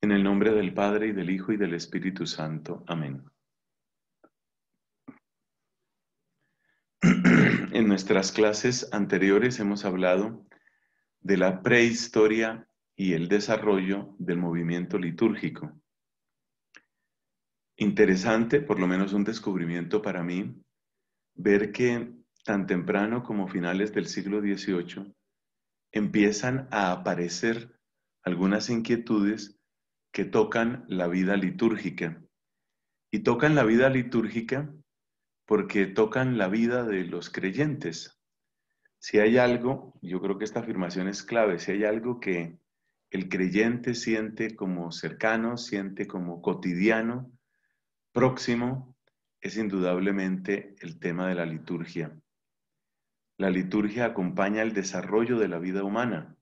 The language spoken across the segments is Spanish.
En el nombre del Padre y del Hijo y del Espíritu Santo. Amén. En nuestras clases anteriores hemos hablado de la prehistoria y el desarrollo del movimiento litúrgico. Interesante, por lo menos un descubrimiento para mí, ver que tan temprano como finales del siglo XVIII empiezan a aparecer algunas inquietudes que tocan la vida litúrgica. Y tocan la vida litúrgica porque tocan la vida de los creyentes. Si hay algo, yo creo que esta afirmación es clave, si hay algo que el creyente siente como cercano, siente como cotidiano, próximo, es indudablemente el tema de la liturgia. La liturgia acompaña el desarrollo de la vida humana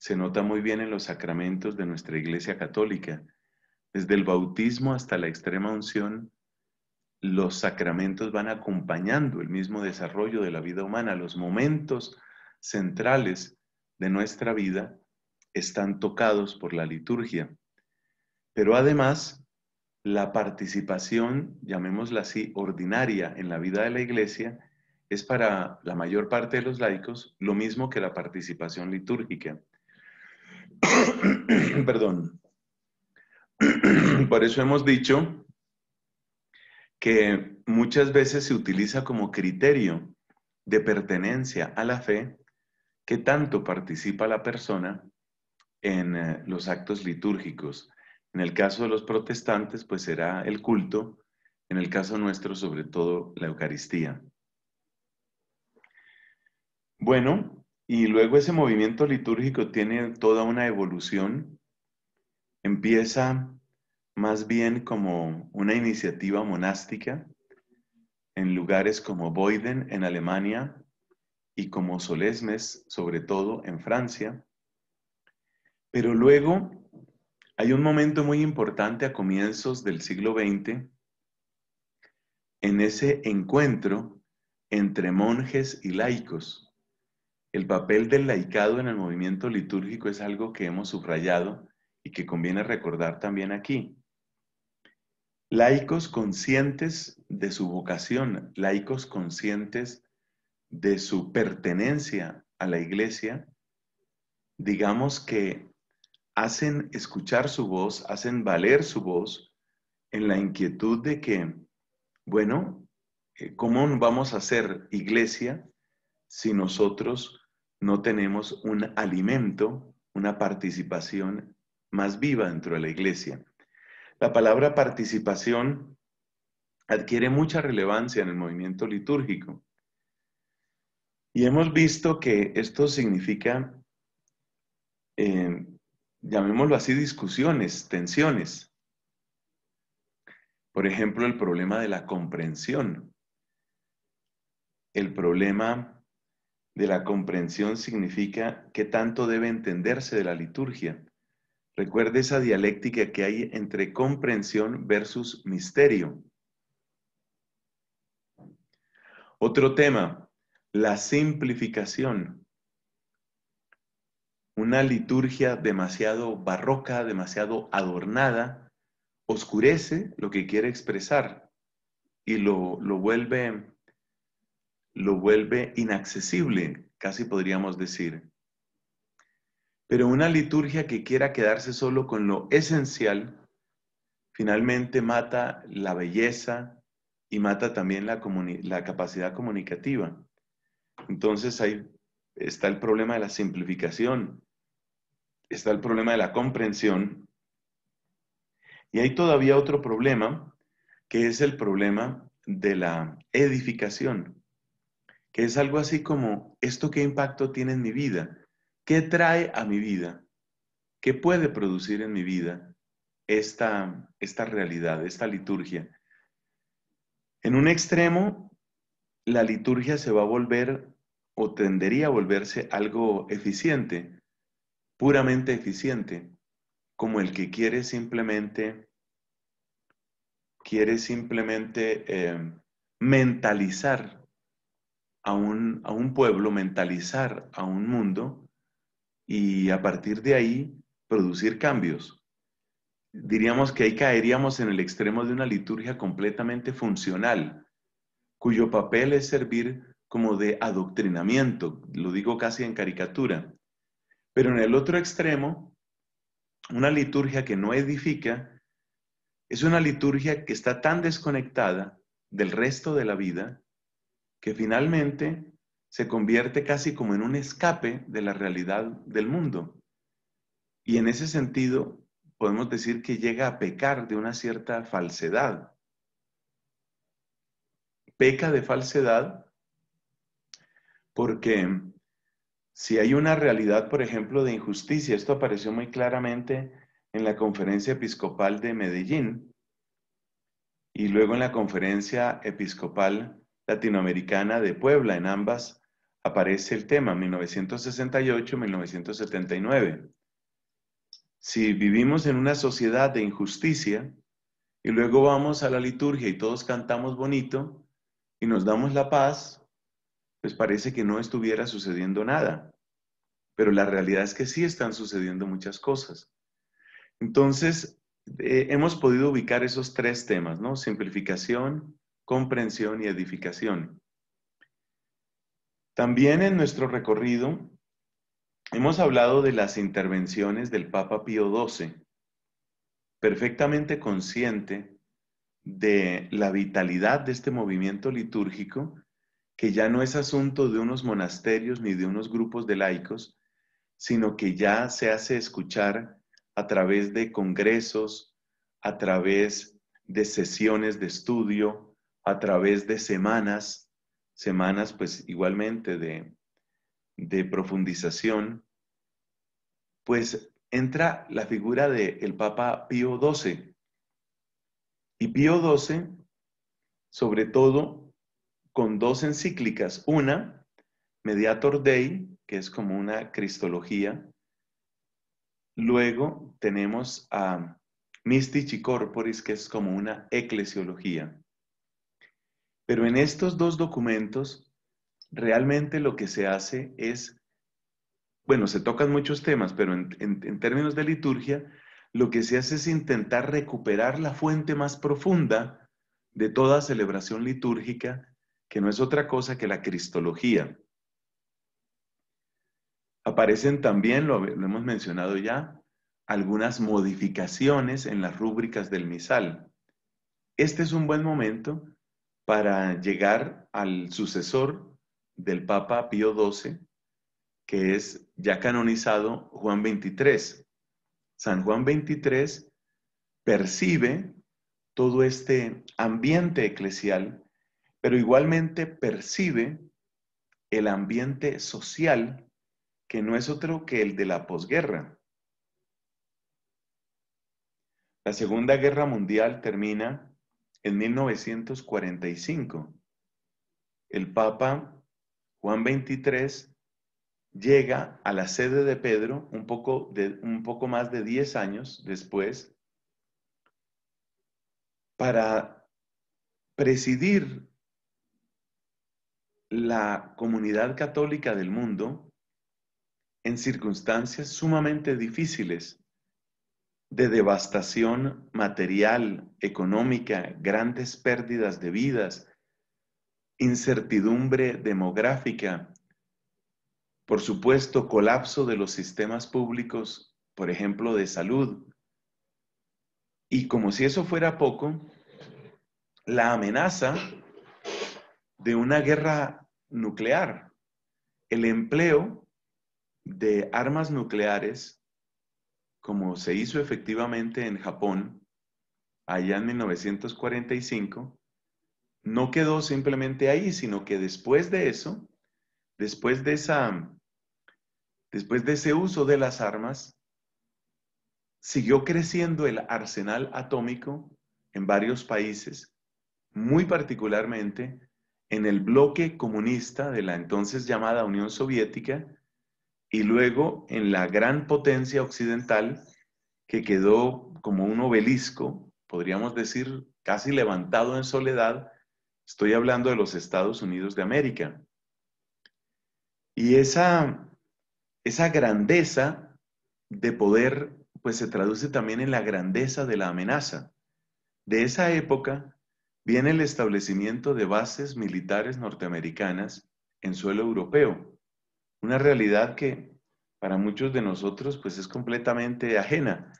se nota muy bien en los sacramentos de nuestra Iglesia Católica. Desde el bautismo hasta la extrema unción, los sacramentos van acompañando el mismo desarrollo de la vida humana. Los momentos centrales de nuestra vida están tocados por la liturgia. Pero además, la participación, llamémosla así, ordinaria en la vida de la iglesia es para la mayor parte de los laicos lo mismo que la participación litúrgica. Perdón. Por eso hemos dicho que muchas veces se utiliza como criterio de pertenencia a la fe que tanto participa la persona en eh, los actos litúrgicos. En el caso de los protestantes, pues será el culto, en el caso nuestro, sobre todo la Eucaristía. Bueno, y luego ese movimiento litúrgico tiene toda una evolución. Empieza más bien como una iniciativa monástica en lugares como Boyden en Alemania y como Solesmes, sobre todo en Francia. Pero luego hay un momento muy importante a comienzos del siglo XX en ese encuentro entre monjes y laicos el papel del laicado en el movimiento litúrgico es algo que hemos subrayado y que conviene recordar también aquí. Laicos conscientes de su vocación, laicos conscientes de su pertenencia a la iglesia, digamos que hacen escuchar su voz, hacen valer su voz en la inquietud de que, bueno, eh, ¿cómo vamos a ser iglesia si nosotros no tenemos un alimento, una participación más viva dentro de la iglesia. La palabra participación adquiere mucha relevancia en el movimiento litúrgico. Y hemos visto que esto significa, eh, llamémoslo así, discusiones, tensiones. Por ejemplo, el problema de la comprensión, el problema de la comprensión significa qué tanto debe entenderse de la liturgia. Recuerde esa dialéctica que hay entre comprensión versus misterio. Otro tema, la simplificación. Una liturgia demasiado barroca, demasiado adornada, oscurece lo que quiere expresar y lo, lo vuelve lo vuelve inaccesible, casi podríamos decir. Pero una liturgia que quiera quedarse solo con lo esencial, finalmente mata la belleza y mata también la, capacidad comunicativa. Entonces ahí está el problema de la simplificación, está el problema de la comprensión y hay todavía otro problema que es el problema de la edificación que es algo así como, ¿esto qué impacto tiene en mi vida? ¿Qué trae a mi vida? ¿Qué puede producir en mi vida esta, esta realidad, esta liturgia? En un extremo, la liturgia se va a volver o tendería a volverse algo eficiente, puramente eficiente, como el que quiere simplemente, quiere simplemente eh, mentalizar a un, pueblo, mentalizar a un mundo y a partir de ahí producir cambios. Diríamos que ahí caeríamos en el extremo de una liturgia completamente funcional, cuyo papel es servir como de adoctrinamiento, lo digo casi en caricatura. Pero en el otro extremo, una liturgia que no edifica es una liturgia que está tan desconectada del resto de la vida que finalmente se convierte casi como en un escape de la realidad del mundo. Y en ese sentido, podemos decir que llega a pecar de una cierta falsedad. Peca de falsedad porque si hay una realidad, por ejemplo, de injusticia, esto apareció muy claramente en la conferencia episcopal de Medellín y luego en la conferencia episcopal Latinoamericana de Puebla. En ambas aparece el tema, 1968-1979. Si vivimos en una sociedad de injusticia y luego vamos a la liturgia y todos cantamos bonito y nos damos la paz, pues parece que no estuviera sucediendo nada. Pero la realidad es que sí están sucediendo muchas cosas. Entonces, eh, hemos podido ubicar esos tres temas, ¿no? Simplificación, comprensión y edificación. También en nuestro recorrido hemos hablado de las intervenciones del Papa Pío XII, perfectamente consciente de la vitalidad de este movimiento litúrgico, que ya no es asunto de unos monasterios ni de unos grupos de laicos, sino que ya se hace escuchar a través de congresos, a través de sesiones de estudio, a través de semanas, semanas pues igualmente de, profundización, pues entra la figura del el Papa Pío XII. Y Pío XII, sobre todo, con dos encíclicas. Una, Mediator Dei, que es como una cristología. Luego tenemos a Mystici Corporis, que es como una eclesiología. Pero en estos dos documentos, realmente lo que se hace es, bueno, se tocan muchos temas, pero en, términos de liturgia, lo que se hace es intentar recuperar la fuente más profunda de toda celebración litúrgica, que no es otra cosa que la cristología. Aparecen también, lo hemos mencionado ya, algunas modificaciones en las rúbricas del misal. Este es un buen momento para llegar al sucesor del Papa Pío XII, que es ya canonizado Juan XXIII. San Juan XXIII percibe todo este ambiente eclesial, pero igualmente percibe el ambiente social que no es otro que el de la posguerra. La Segunda Guerra Mundial termina en 1945, el Papa Juan XXIII llega a la sede de Pedro un poco, de, un poco más de 10 años después para presidir la comunidad católica del mundo en circunstancias sumamente difíciles de devastación material, económica, grandes pérdidas de vidas, incertidumbre demográfica, por supuesto, colapso de los sistemas públicos, por ejemplo, de salud. Y como si eso fuera poco, la amenaza de una guerra nuclear, el empleo de armas nucleares como se hizo efectivamente en Japón, allá en 1945, no quedó simplemente ahí, sino que después de eso, después de esa, después de ese uso de las armas, siguió creciendo el arsenal atómico en varios países, muy particularmente en el bloque comunista de la entonces llamada Unión Soviética, y luego en la gran potencia occidental que quedó como un obelisco, podríamos decir, casi levantado en soledad, estoy hablando de los Estados Unidos de América. Y esa, esa grandeza de poder, pues se traduce también en la grandeza de la amenaza. De esa época viene el establecimiento de bases militares norteamericanas en suelo europeo, una realidad que para muchos de nosotros pues es completamente ajena.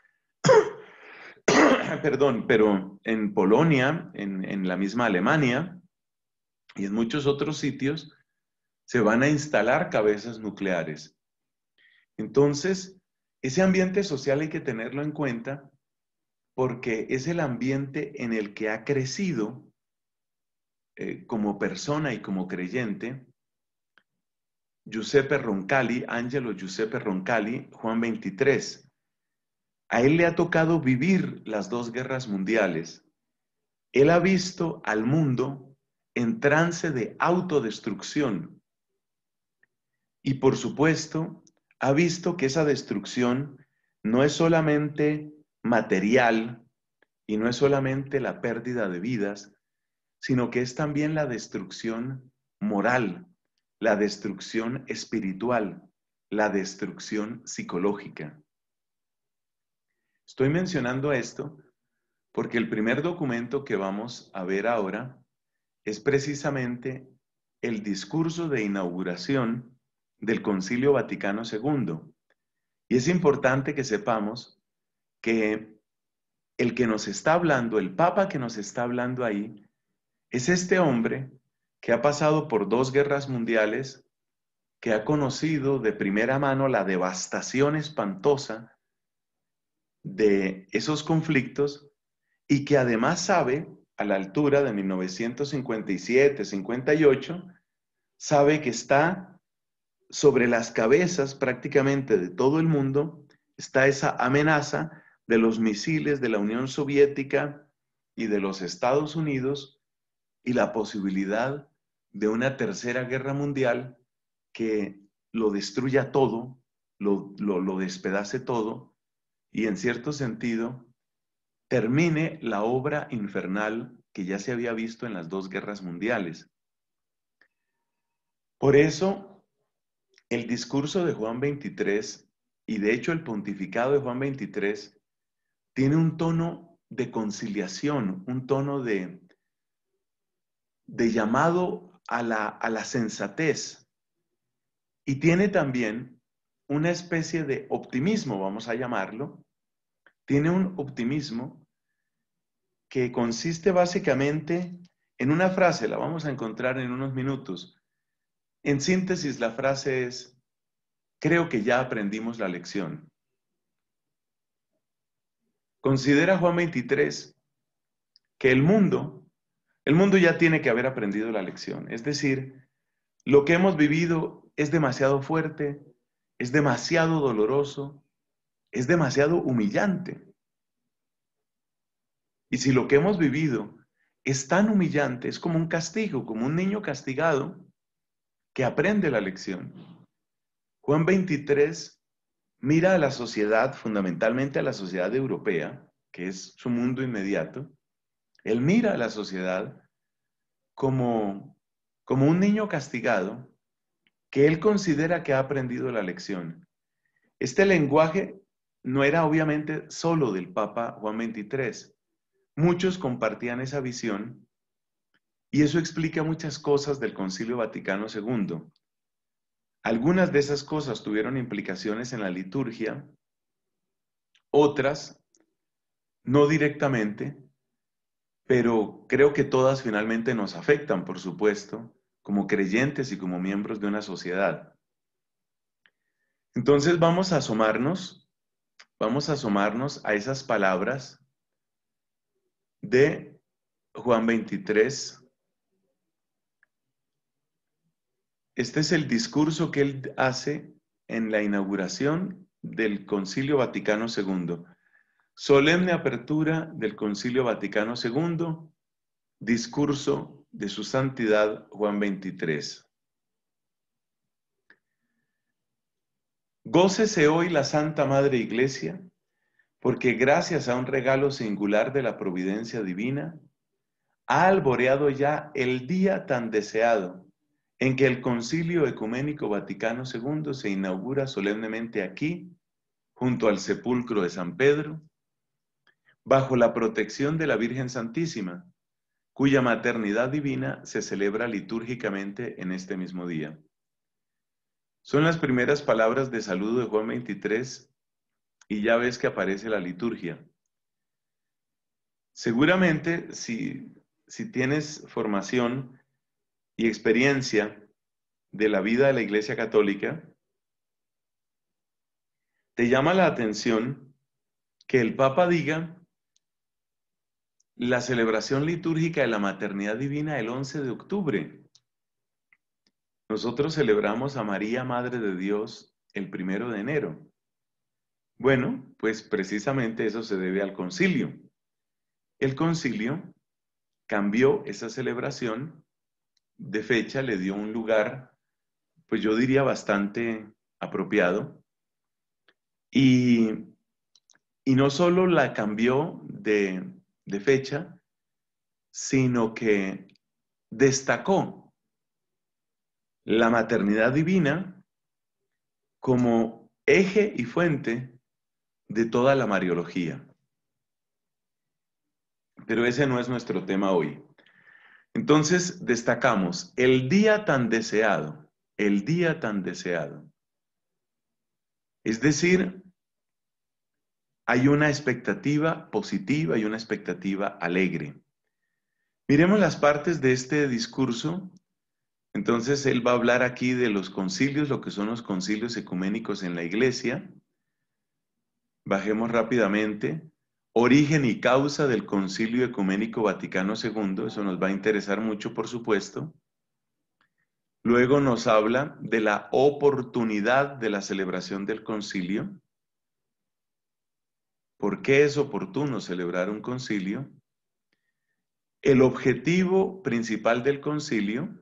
Perdón, pero en Polonia, en, la misma Alemania y en muchos otros sitios se van a instalar cabezas nucleares. Entonces, ese ambiente social hay que tenerlo en cuenta porque es el ambiente en el que ha crecido eh, como persona y como creyente Giuseppe Roncalli, Angelo Giuseppe Roncalli, Juan 23. A él le ha tocado vivir las dos guerras mundiales. Él ha visto al mundo en trance de autodestrucción. Y por supuesto, ha visto que esa destrucción no es solamente material y no es solamente la pérdida de vidas, sino que es también la destrucción moral, la destrucción espiritual, la destrucción psicológica. Estoy mencionando esto porque el primer documento que vamos a ver ahora es precisamente el discurso de inauguración del Concilio Vaticano II. Y es importante que sepamos que el que nos está hablando, el Papa que nos está hablando ahí, es este hombre que ha pasado por dos guerras mundiales, que ha conocido de primera mano la devastación espantosa de esos conflictos y que además sabe, a la altura de 1957-58, sabe que está sobre las cabezas prácticamente de todo el mundo, está esa amenaza de los misiles de la Unión Soviética y de los Estados Unidos y la posibilidad de una tercera guerra mundial que lo destruya todo, lo, lo, despedace todo y en cierto sentido termine la obra infernal que ya se había visto en las dos guerras mundiales. Por eso, el discurso de Juan 23 y de hecho el pontificado de Juan 23 tiene un tono de conciliación, un tono de, de llamado a la, sensatez y tiene también una especie de optimismo, vamos a llamarlo, tiene un optimismo que consiste básicamente en una frase, la vamos a encontrar en unos minutos. En síntesis, la frase es, creo que ya aprendimos la lección. Considera Juan 23 que el mundo el mundo ya tiene que haber aprendido la lección. Es decir, lo que hemos vivido es demasiado fuerte, es demasiado doloroso, es demasiado humillante. Y si lo que hemos vivido es tan humillante, es como un castigo, como un niño castigado que aprende la lección. Juan 23 mira a la sociedad, fundamentalmente a la sociedad europea, que es su mundo inmediato, él mira a la sociedad como, un niño castigado que él considera que ha aprendido la lección. Este lenguaje no era obviamente solo del Papa Juan XXIII. Muchos compartían esa visión y eso explica muchas cosas del Concilio Vaticano II. Algunas de esas cosas tuvieron implicaciones en la liturgia, otras no directamente, pero creo que todas finalmente nos afectan, por supuesto, como creyentes y como miembros de una sociedad. Entonces vamos a asomarnos, vamos a asomarnos a esas palabras de Juan 23. Este es el discurso que él hace en la inauguración del Concilio Vaticano II. Solemne apertura del Concilio Vaticano II, discurso de su santidad Juan 23. Gócese hoy la Santa Madre Iglesia, porque gracias a un regalo singular de la providencia divina, ha alboreado ya el día tan deseado en que el Concilio Ecuménico Vaticano II se inaugura solemnemente aquí, junto al sepulcro de San Pedro, bajo la protección de la Virgen Santísima, cuya maternidad divina se celebra litúrgicamente en este mismo día. Son las primeras palabras de saludo de Juan 23 y ya ves que aparece la liturgia. Seguramente si, si tienes formación y experiencia de la vida de la Iglesia Católica, te llama la atención que el Papa diga la celebración litúrgica de la maternidad divina el 11 de octubre. Nosotros celebramos a María, Madre de Dios, el primero de enero. Bueno, pues precisamente eso se debe al concilio. El concilio cambió esa celebración de fecha, le dio un lugar, pues yo diría bastante apropiado. Y, y no solo la cambió de de fecha, sino que destacó la maternidad divina como eje y fuente de toda la Mariología. Pero ese no es nuestro tema hoy. Entonces destacamos el día tan deseado, el día tan deseado. Es decir, hay una expectativa positiva y una expectativa alegre. Miremos las partes de este discurso. Entonces, él va a hablar aquí de los concilios, lo que son los concilios ecuménicos en la iglesia. Bajemos rápidamente. Origen y causa del concilio ecuménico Vaticano II, eso nos va a interesar mucho, por supuesto. Luego nos habla de la oportunidad de la celebración del concilio. ¿Por qué es oportuno celebrar un concilio? El objetivo principal del concilio,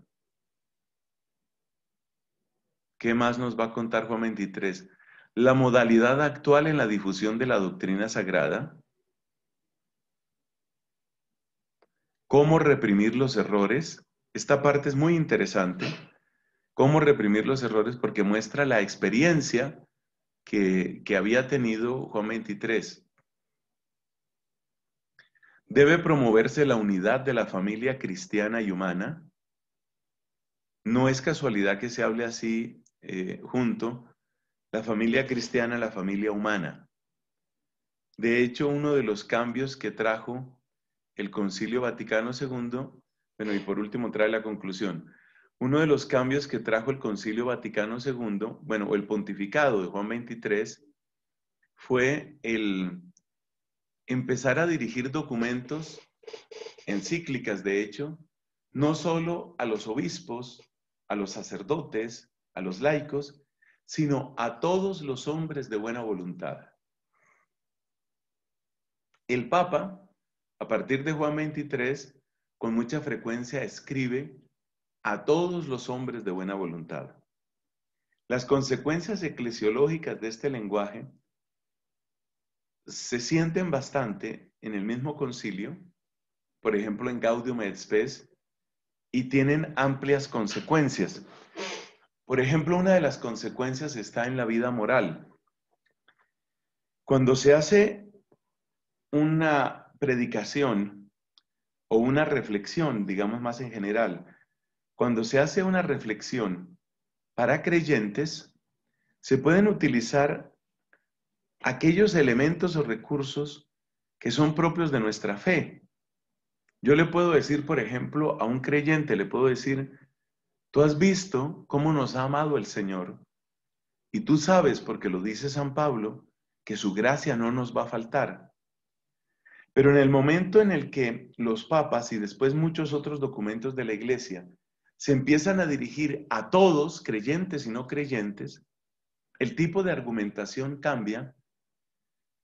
¿qué más nos va a contar Juan 23? La modalidad actual en la difusión de la doctrina sagrada, cómo reprimir los errores. Esta parte es muy interesante, cómo reprimir los errores porque muestra la experiencia que, había tenido Juan 23. Debe promoverse la unidad de la familia cristiana y humana. No es casualidad que se hable así eh, junto, la familia cristiana, la familia humana. De hecho, uno de los cambios que trajo el Concilio Vaticano II, bueno, y por último trae la conclusión, uno de los cambios que trajo el Concilio Vaticano II, bueno, o el pontificado de Juan XXIII, fue el empezar a dirigir documentos, encíclicas de hecho, no solo a los obispos, a los sacerdotes, a los laicos, sino a todos los hombres de buena voluntad. El Papa, a partir de Juan 23, con mucha frecuencia escribe a todos los hombres de buena voluntad. Las consecuencias eclesiológicas de este lenguaje se sienten bastante en el mismo concilio, por ejemplo en Gaudium et Spes, y tienen amplias consecuencias. Por ejemplo, una de las consecuencias está en la vida moral. Cuando se hace una predicación o una reflexión, digamos más en general, cuando se hace una reflexión para creyentes, se pueden utilizar aquellos elementos o recursos que son propios de nuestra fe. Yo le puedo decir, por ejemplo, a un creyente, le puedo decir, tú has visto cómo nos ha amado el Señor. Y tú sabes, porque lo dice San Pablo, que su gracia no nos va a faltar. Pero en el momento en el que los papas y después muchos otros documentos de la Iglesia se empiezan a dirigir a todos, creyentes y no creyentes, el tipo de argumentación cambia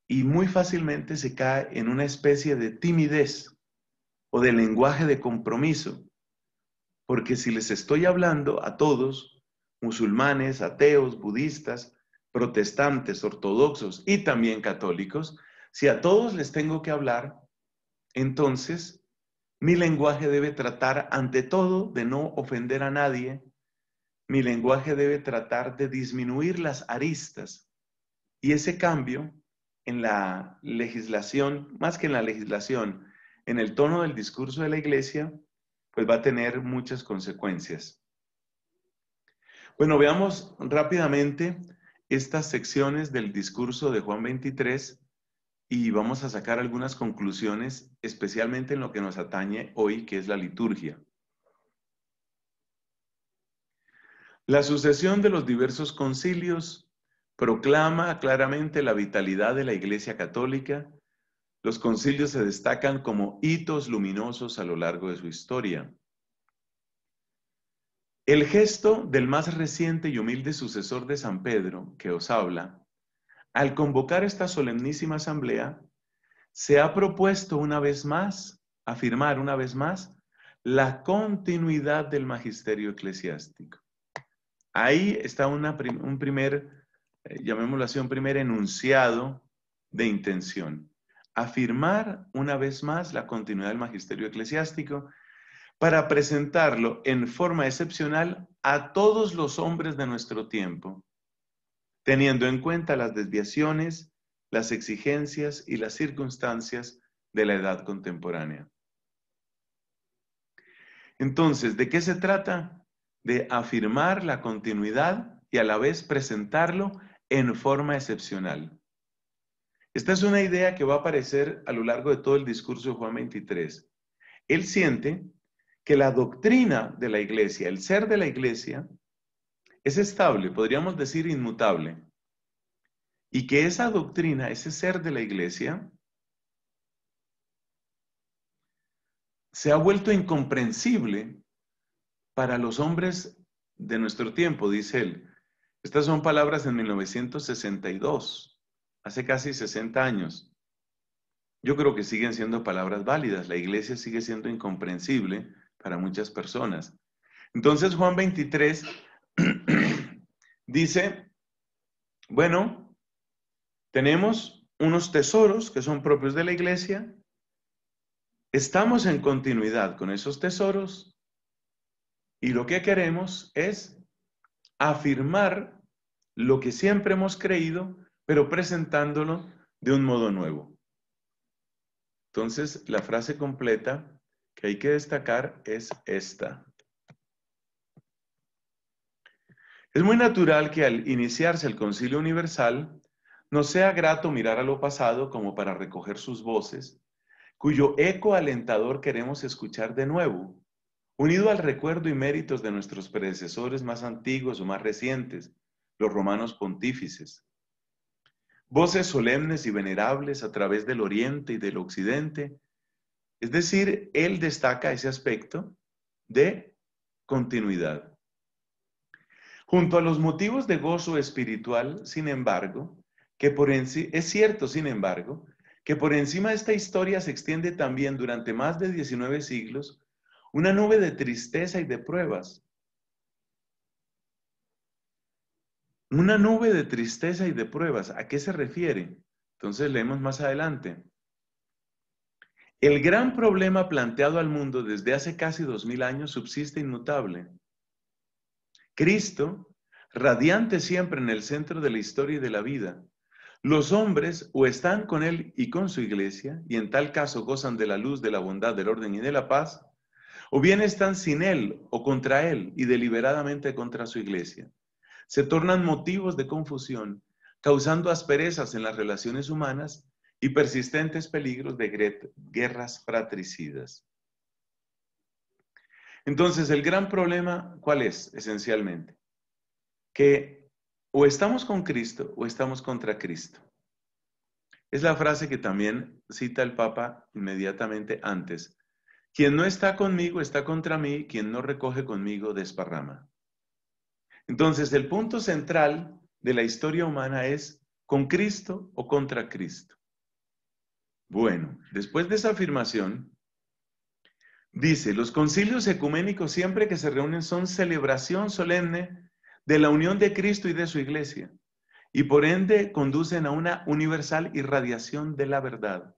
y muy fácilmente se cae en una especie de timidez o de lenguaje de compromiso, porque si les estoy hablando a todos, musulmanes, ateos, budistas, protestantes, ortodoxos y también católicos, si a todos les tengo que hablar, entonces mi lenguaje debe tratar ante todo de no ofender a nadie, mi lenguaje debe tratar de disminuir las aristas y ese cambio en la legislación, más que en la legislación, en el tono del discurso de la iglesia, pues va a tener muchas consecuencias. Bueno, veamos rápidamente estas secciones del discurso de Juan 23 y vamos a sacar algunas conclusiones, especialmente en lo que nos atañe hoy, que es la liturgia. La sucesión de los diversos concilios proclama claramente la vitalidad de la Iglesia Católica, los concilios se destacan como hitos luminosos a lo largo de su historia. El gesto del más reciente y humilde sucesor de San Pedro, que os habla, al convocar esta solemnísima asamblea, se ha propuesto una vez más, afirmar una vez más, la continuidad del magisterio eclesiástico. Ahí está un primer eh, llamémoslo así, un primer enunciado de intención. Afirmar una vez más la continuidad del magisterio eclesiástico para presentarlo en forma excepcional a todos los hombres de nuestro tiempo, teniendo en cuenta las desviaciones, las exigencias y las circunstancias de la edad contemporánea. Entonces, ¿de qué se trata? De afirmar la continuidad y a la vez presentarlo en forma excepcional. Esta es una idea que va a aparecer a lo largo de todo el discurso de Juan 23. Él siente que la doctrina de la iglesia, el ser de la iglesia, es estable, podríamos decir inmutable, y que esa doctrina, ese ser de la iglesia, se ha vuelto incomprensible para los hombres de nuestro tiempo, dice él, estas son palabras en 1962, hace casi 60 años. Yo creo que siguen siendo palabras válidas. La iglesia sigue siendo incomprensible para muchas personas. Entonces Juan 23 dice, bueno, tenemos unos tesoros que son propios de la iglesia, estamos en continuidad con esos tesoros y lo que queremos es afirmar lo que siempre hemos creído, pero presentándolo de un modo nuevo. Entonces, la frase completa que hay que destacar es esta. Es muy natural que al iniciarse el Concilio Universal, nos sea grato mirar a lo pasado como para recoger sus voces, cuyo eco alentador queremos escuchar de nuevo Unido al recuerdo y méritos de nuestros predecesores más antiguos o más recientes, los romanos pontífices, voces solemnes y venerables a través del oriente y del occidente, es decir, él destaca ese aspecto de continuidad. Junto a los motivos de gozo espiritual, sin embargo, que por es cierto, sin embargo, que por encima de esta historia se extiende también durante más de 19 siglos una nube de tristeza y de pruebas. Una nube de tristeza y de pruebas, ¿a qué se refiere? Entonces leemos más adelante. El gran problema planteado al mundo desde hace casi dos mil años subsiste inmutable. Cristo, radiante siempre en el centro de la historia y de la vida, los hombres o están con él y con su iglesia, y en tal caso gozan de la luz, de la bondad, del orden y de la paz, o bien están sin Él o contra Él y deliberadamente contra su iglesia. Se tornan motivos de confusión, causando asperezas en las relaciones humanas y persistentes peligros de guerras fratricidas. Entonces, el gran problema, ¿cuál es esencialmente? Que o estamos con Cristo o estamos contra Cristo. Es la frase que también cita el Papa inmediatamente antes quien no está conmigo está contra mí, quien no recoge conmigo desparrama. Entonces, el punto central de la historia humana es con Cristo o contra Cristo. Bueno, después de esa afirmación, dice, los concilios ecuménicos siempre que se reúnen son celebración solemne de la unión de Cristo y de su iglesia, y por ende conducen a una universal irradiación de la verdad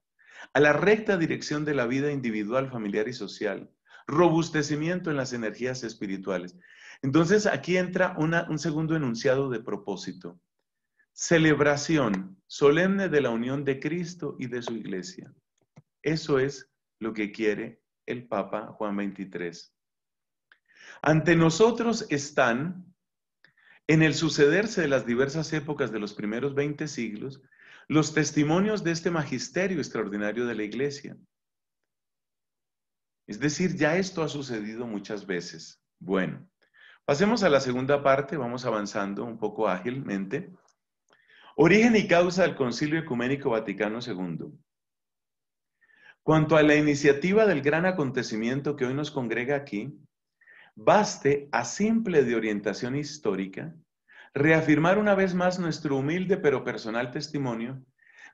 a la recta dirección de la vida individual, familiar y social, robustecimiento en las energías espirituales. Entonces aquí entra un segundo enunciado de propósito. Celebración solemne de la unión de Cristo y de su iglesia. Eso es lo que quiere el Papa Juan 23. Ante nosotros están, en el sucederse de las diversas épocas de los primeros 20 siglos, los testimonios de este magisterio extraordinario de la iglesia. Es decir, ya esto ha sucedido muchas veces. Bueno, pasemos a la segunda parte, vamos avanzando un poco ágilmente. Origen y causa del Concilio Ecuménico Vaticano II. Cuanto a la iniciativa del gran acontecimiento que hoy nos congrega aquí, baste a simple de orientación histórica reafirmar una vez más nuestro humilde pero personal testimonio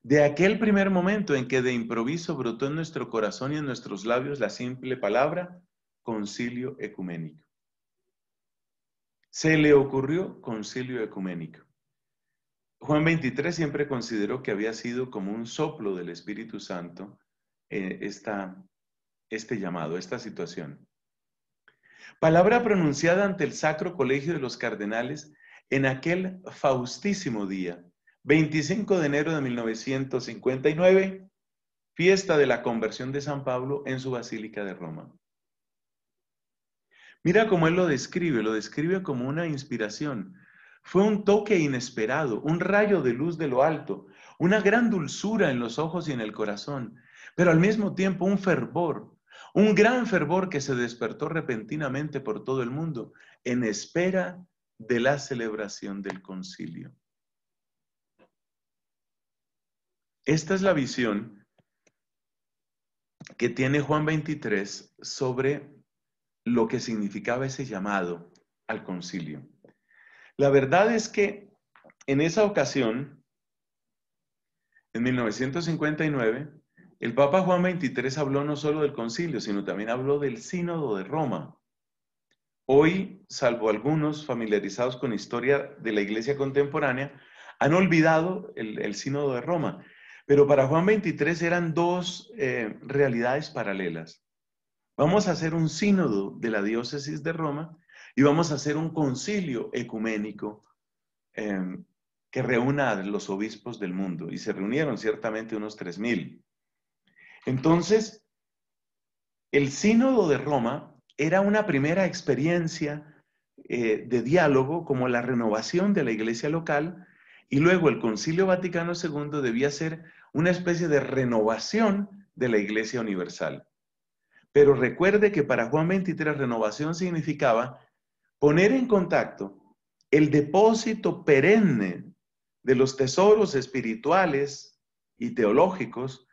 de aquel primer momento en que de improviso brotó en nuestro corazón y en nuestros labios la simple palabra concilio ecuménico. Se le ocurrió concilio ecuménico. Juan 23 siempre consideró que había sido como un soplo del Espíritu Santo eh, esta, este llamado, esta situación. Palabra pronunciada ante el Sacro Colegio de los Cardenales en aquel faustísimo día, 25 de enero de 1959, fiesta de la conversión de San Pablo en su Basílica de Roma. Mira cómo él lo describe, lo describe como una inspiración. Fue un toque inesperado, un rayo de luz de lo alto, una gran dulzura en los ojos y en el corazón, pero al mismo tiempo un fervor, un gran fervor que se despertó repentinamente por todo el mundo en espera de la celebración del concilio. Esta es la visión que tiene Juan 23 sobre lo que significaba ese llamado al concilio. La verdad es que en esa ocasión, en 1959, el Papa Juan 23 habló no solo del concilio, sino también habló del sínodo de Roma. Hoy, salvo algunos familiarizados con la historia de la iglesia contemporánea, han olvidado el, sínodo de Roma. Pero para Juan 23 eran dos eh, realidades paralelas. Vamos a hacer un sínodo de la diócesis de Roma y vamos a hacer un concilio ecuménico em, que reúna a los obispos del mundo. Y se reunieron ciertamente unos 3.000. Entonces, el sínodo de Roma era una primera experiencia eh, de diálogo como la renovación de la iglesia local y luego el Concilio Vaticano II debía ser una especie de renovación de la iglesia universal. Pero recuerde que para Juan 23 renovación significaba poner en contacto el depósito perenne de los tesoros espirituales y teológicos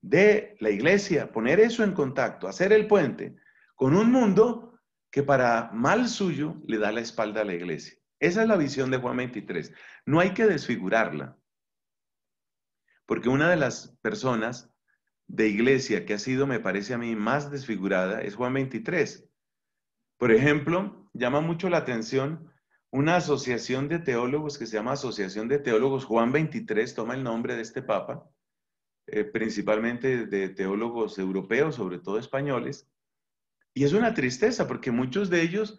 de la iglesia, poner eso en contacto, hacer el puente con un mundo que para mal suyo le da la espalda a la iglesia. Esa es la visión de Juan 23. No hay que desfigurarla, porque una de las personas de iglesia que ha sido, me parece a mí, más desfigurada es Juan 23. Por ejemplo, llama mucho la atención una asociación de teólogos que se llama Asociación de Teólogos Juan 23, toma el nombre de este papa, eh, principalmente de teólogos europeos, sobre todo españoles, y es una tristeza porque muchos de ellos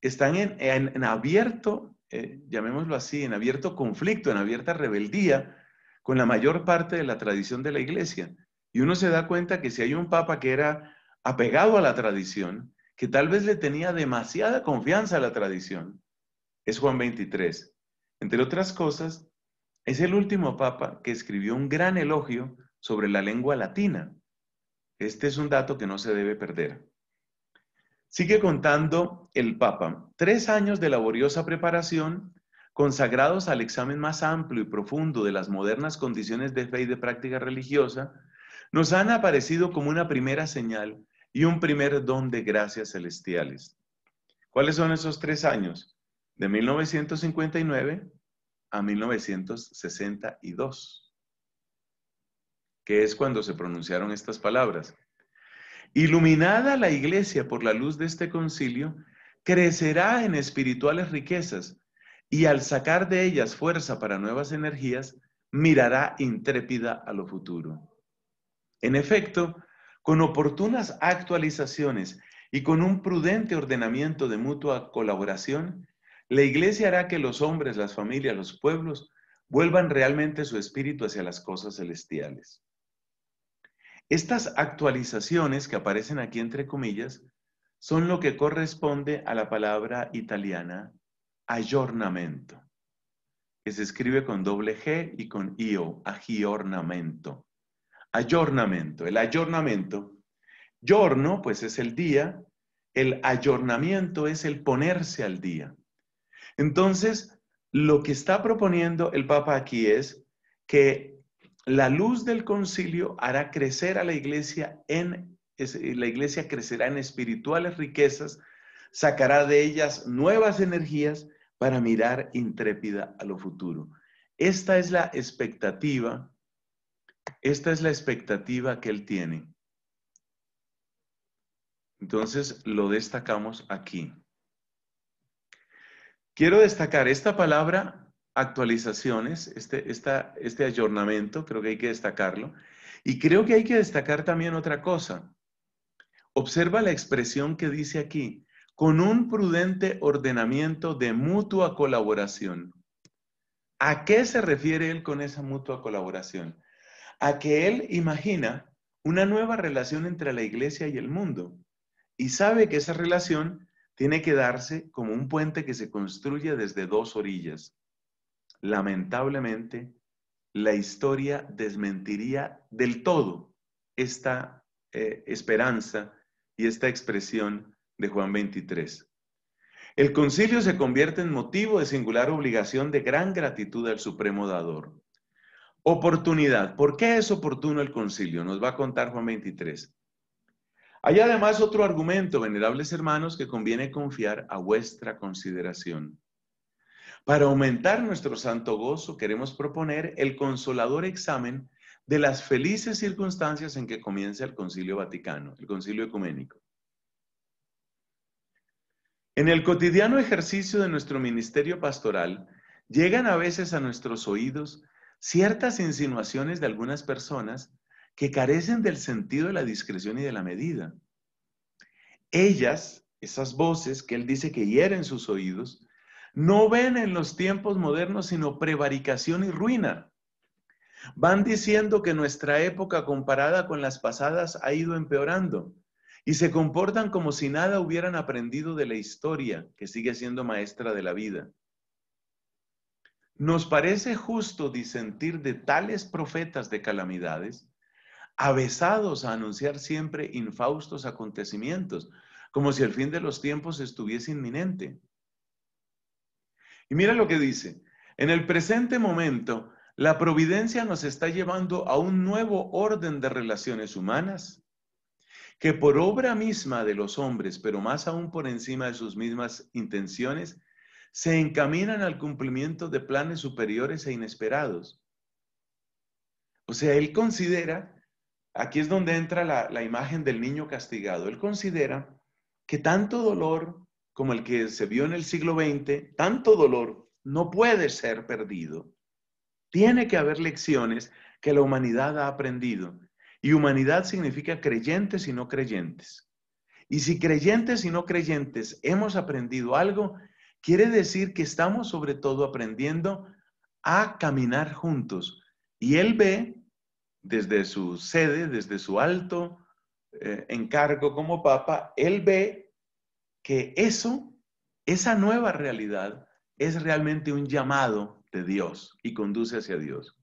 están en, abierto, eh, llamémoslo así, en abierto conflicto, en abierta rebeldía con la mayor parte de la tradición de la iglesia. Y uno se da cuenta que si hay un papa que era apegado a la tradición, que tal vez le tenía demasiada confianza a la tradición, es Juan 23. Entre otras cosas, es el último papa que escribió un gran elogio sobre la lengua latina. Este es un dato que no se debe perder. Sigue contando el Papa. Tres años de laboriosa preparación, consagrados al examen más amplio y profundo de las modernas condiciones de fe y de práctica religiosa, nos han aparecido como una primera señal y un primer don de gracias celestiales. ¿Cuáles son esos tres años? De 1959 a 1962, que es cuando se pronunciaron estas palabras. Iluminada la iglesia por la luz de este concilio, crecerá en espirituales riquezas y al sacar de ellas fuerza para nuevas energías, mirará intrépida a lo futuro. En efecto, con oportunas actualizaciones y con un prudente ordenamiento de mutua colaboración, la iglesia hará que los hombres, las familias, los pueblos vuelvan realmente su espíritu hacia las cosas celestiales. Estas actualizaciones que aparecen aquí entre comillas son lo que corresponde a la palabra italiana aggiornamento, que se escribe con doble G y con IO, aggiornamento. Aggiornamento, el aggiornamento. Giorno, pues es el día, el ayornamiento es el ponerse al día. Entonces, lo que está proponiendo el Papa aquí es que la luz del concilio hará crecer a la iglesia en eh, la iglesia crecerá en espirituales riquezas, sacará de ellas nuevas energías para mirar intrépida a lo futuro. Esta es la expectativa, esta es la expectativa que él tiene. Entonces lo destacamos aquí. Quiero destacar esta palabra actualizaciones, este, esta, este ayornamiento, creo que hay que destacarlo. Y creo que hay que destacar también otra cosa. Observa la expresión que dice aquí, con un prudente ordenamiento de mutua colaboración. ¿A qué se refiere él con esa mutua colaboración? A que él imagina una nueva relación entre la iglesia y el mundo y sabe que esa relación tiene que darse como un puente que se construye desde dos orillas lamentablemente, la historia desmentiría del todo esta eh, esperanza y esta expresión de Juan 23. El concilio se convierte en motivo de singular obligación de gran gratitud al Supremo Dador. Oportunidad. ¿Por qué es oportuno el concilio? Nos va a contar Juan 23. Hay además otro argumento, venerables hermanos, que conviene confiar a vuestra consideración. Para aumentar nuestro santo gozo, queremos proponer el consolador examen de las felices circunstancias en que comienza el Concilio Vaticano, el Concilio Ecuménico. En el cotidiano ejercicio de nuestro ministerio pastoral, llegan a veces a nuestros oídos ciertas insinuaciones de algunas personas que carecen del sentido de la discreción y de la medida. Ellas, esas voces que él dice que hieren sus oídos, no ven en los tiempos modernos sino prevaricación y ruina. Van diciendo que nuestra época comparada con las pasadas ha ido empeorando y se comportan como si nada hubieran aprendido de la historia que sigue siendo maestra de la vida. Nos parece justo disentir de tales profetas de calamidades, avesados a anunciar siempre infaustos acontecimientos, como si el fin de los tiempos estuviese inminente. Y mira lo que dice. En el presente momento, la providencia nos está llevando a un nuevo orden de relaciones humanas que por obra misma de los hombres, pero más aún por encima de sus mismas intenciones, se encaminan al cumplimiento de planes superiores e inesperados. O sea, él considera, aquí es donde entra la, la imagen del niño castigado, él considera que tanto dolor, como el que se vio en el siglo XX, tanto dolor no puede ser perdido. Tiene que haber lecciones que la humanidad ha aprendido. Y humanidad significa creyentes y no creyentes. Y si creyentes y no creyentes hemos aprendido algo, quiere decir que estamos sobre todo aprendiendo a caminar juntos. Y Él ve desde su sede, desde su alto eh, encargo como Papa, Él ve que eso, esa nueva realidad, es realmente un llamado de Dios y conduce hacia Dios.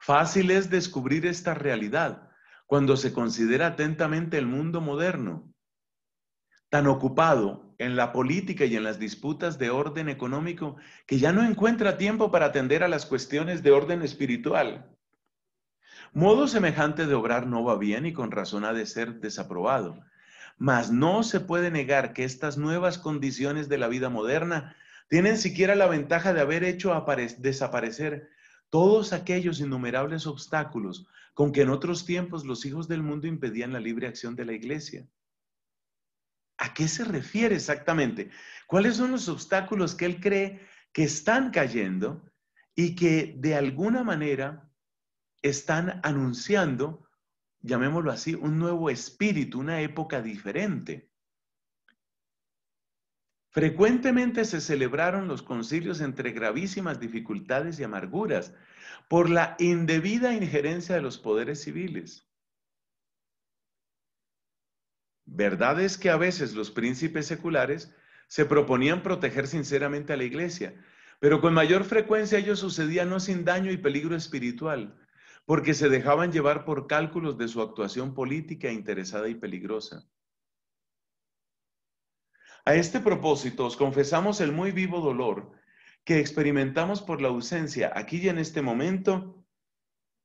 Fácil es descubrir esta realidad cuando se considera atentamente el mundo moderno, tan ocupado en la política y en las disputas de orden económico que ya no encuentra tiempo para atender a las cuestiones de orden espiritual. Modo semejante de obrar no va bien y con razón ha de ser desaprobado. Mas no se puede negar que estas nuevas condiciones de la vida moderna tienen siquiera la ventaja de haber hecho desaparecer todos aquellos innumerables obstáculos con que en otros tiempos los hijos del mundo impedían la libre acción de la iglesia. ¿A qué se refiere exactamente? ¿Cuáles son los obstáculos que él cree que están cayendo y que de alguna manera están anunciando llamémoslo así, un nuevo espíritu, una época diferente. Frecuentemente se celebraron los concilios entre gravísimas dificultades y amarguras por la indebida injerencia de los poderes civiles. Verdad es que a veces los príncipes seculares se proponían proteger sinceramente a la iglesia, pero con mayor frecuencia ello sucedía no sin daño y peligro espiritual, porque se dejaban llevar por cálculos de su actuación política interesada y peligrosa. A este propósito, os confesamos el muy vivo dolor que experimentamos por la ausencia, aquí y en este momento,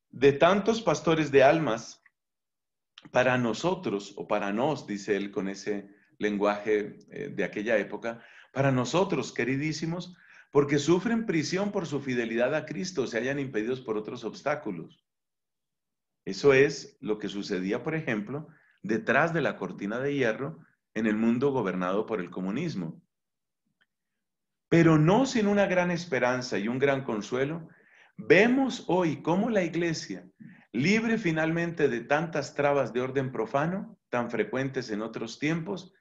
de tantos pastores de almas para nosotros, o para nos, dice él con ese lenguaje eh, de aquella época, para nosotros, queridísimos, porque sufren prisión por su fidelidad a Cristo, se hayan impedidos por otros obstáculos. Eso es lo que sucedía, por ejemplo, detrás de la cortina de hierro en el mundo gobernado por el comunismo. Pero no sin una gran esperanza y un gran consuelo, vemos hoy cómo la iglesia, libre finalmente de tantas trabas de orden profano, tan frecuentes en otros tiempos,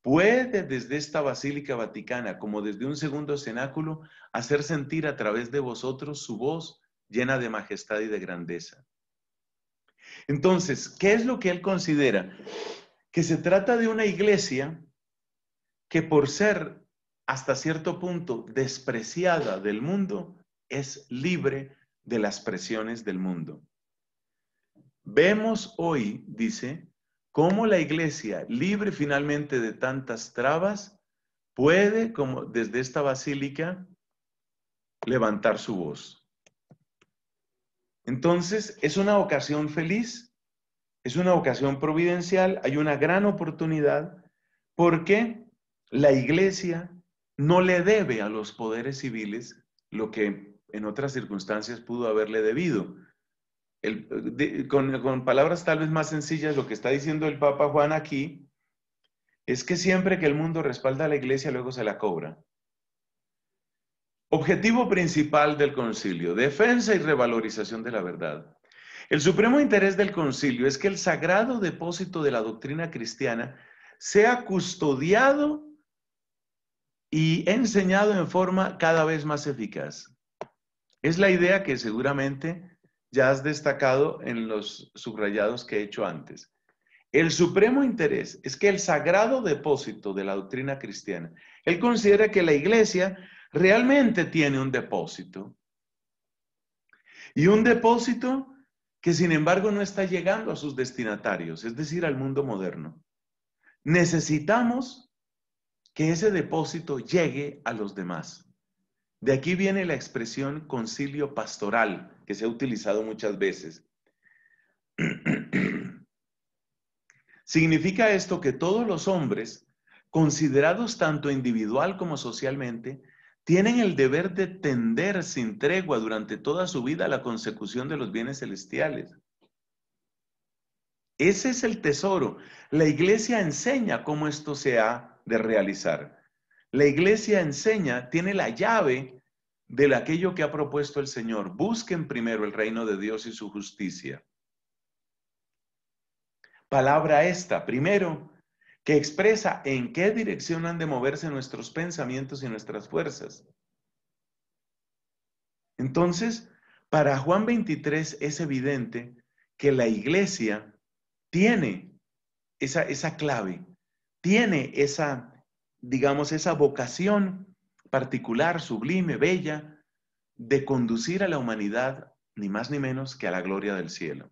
puede desde esta Basílica Vaticana, como desde un segundo cenáculo, hacer sentir a través de vosotros su voz llena de majestad y de grandeza. Entonces, ¿qué es lo que él considera? Que se trata de una iglesia que por ser hasta cierto punto despreciada del mundo, es libre de las presiones del mundo. Vemos hoy, dice, cómo la iglesia, libre finalmente de tantas trabas, puede, como desde esta basílica, levantar su voz. Entonces, es una ocasión feliz, es una ocasión providencial, hay una gran oportunidad porque la iglesia no le debe a los poderes civiles lo que en otras circunstancias pudo haberle debido. con palabras tal vez más sencillas, lo que está diciendo el Papa Juan aquí es que siempre que el mundo respalda a la iglesia, luego se la cobra. Objetivo principal del concilio, defensa y revalorización de la verdad. El supremo interés del concilio es que el sagrado depósito de la doctrina cristiana sea custodiado y enseñado en forma cada vez más eficaz. Es la idea que seguramente ya has destacado en los subrayados que he hecho antes. El supremo interés es que el sagrado depósito de la doctrina cristiana, él considera que la iglesia realmente tiene un depósito. Y un depósito que sin embargo no está llegando a sus destinatarios, es decir, al mundo moderno. Necesitamos que ese depósito llegue a los demás. De aquí viene la expresión concilio pastoral, que se ha utilizado muchas veces. Significa esto que todos los hombres, considerados tanto individual como socialmente, tienen el deber de tender sin tregua durante toda su vida la consecución de los bienes celestiales. Ese es el tesoro. La iglesia enseña cómo esto se ha de realizar. La iglesia enseña, tiene la llave de aquello que ha propuesto el Señor. Busquen primero el reino de Dios y su justicia. Palabra esta, primero, que expresa en qué dirección han de moverse nuestros pensamientos y nuestras fuerzas. Entonces, para Juan 23 es evidente que la iglesia tiene esa, esa clave, tiene esa, digamos, esa vocación particular, sublime, bella, de conducir a la humanidad ni más ni menos que a la gloria del cielo.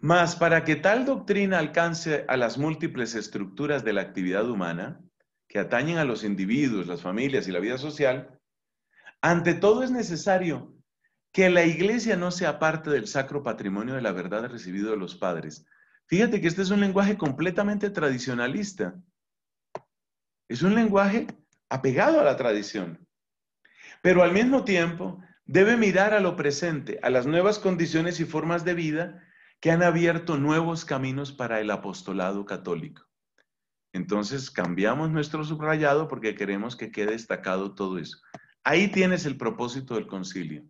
Mas para que tal doctrina alcance a las múltiples estructuras de la actividad humana, que atañen a los individuos, las familias y la vida social, ante todo es necesario que la iglesia no sea parte del sacro patrimonio de la verdad recibido de los padres. Fíjate que este es un lenguaje completamente tradicionalista. Es un lenguaje apegado a la tradición. Pero al mismo tiempo debe mirar a lo presente, a las nuevas condiciones y formas de vida que han abierto nuevos caminos para el apostolado católico. Entonces cambiamos nuestro subrayado porque queremos que quede destacado todo eso. Ahí tienes el propósito del concilio.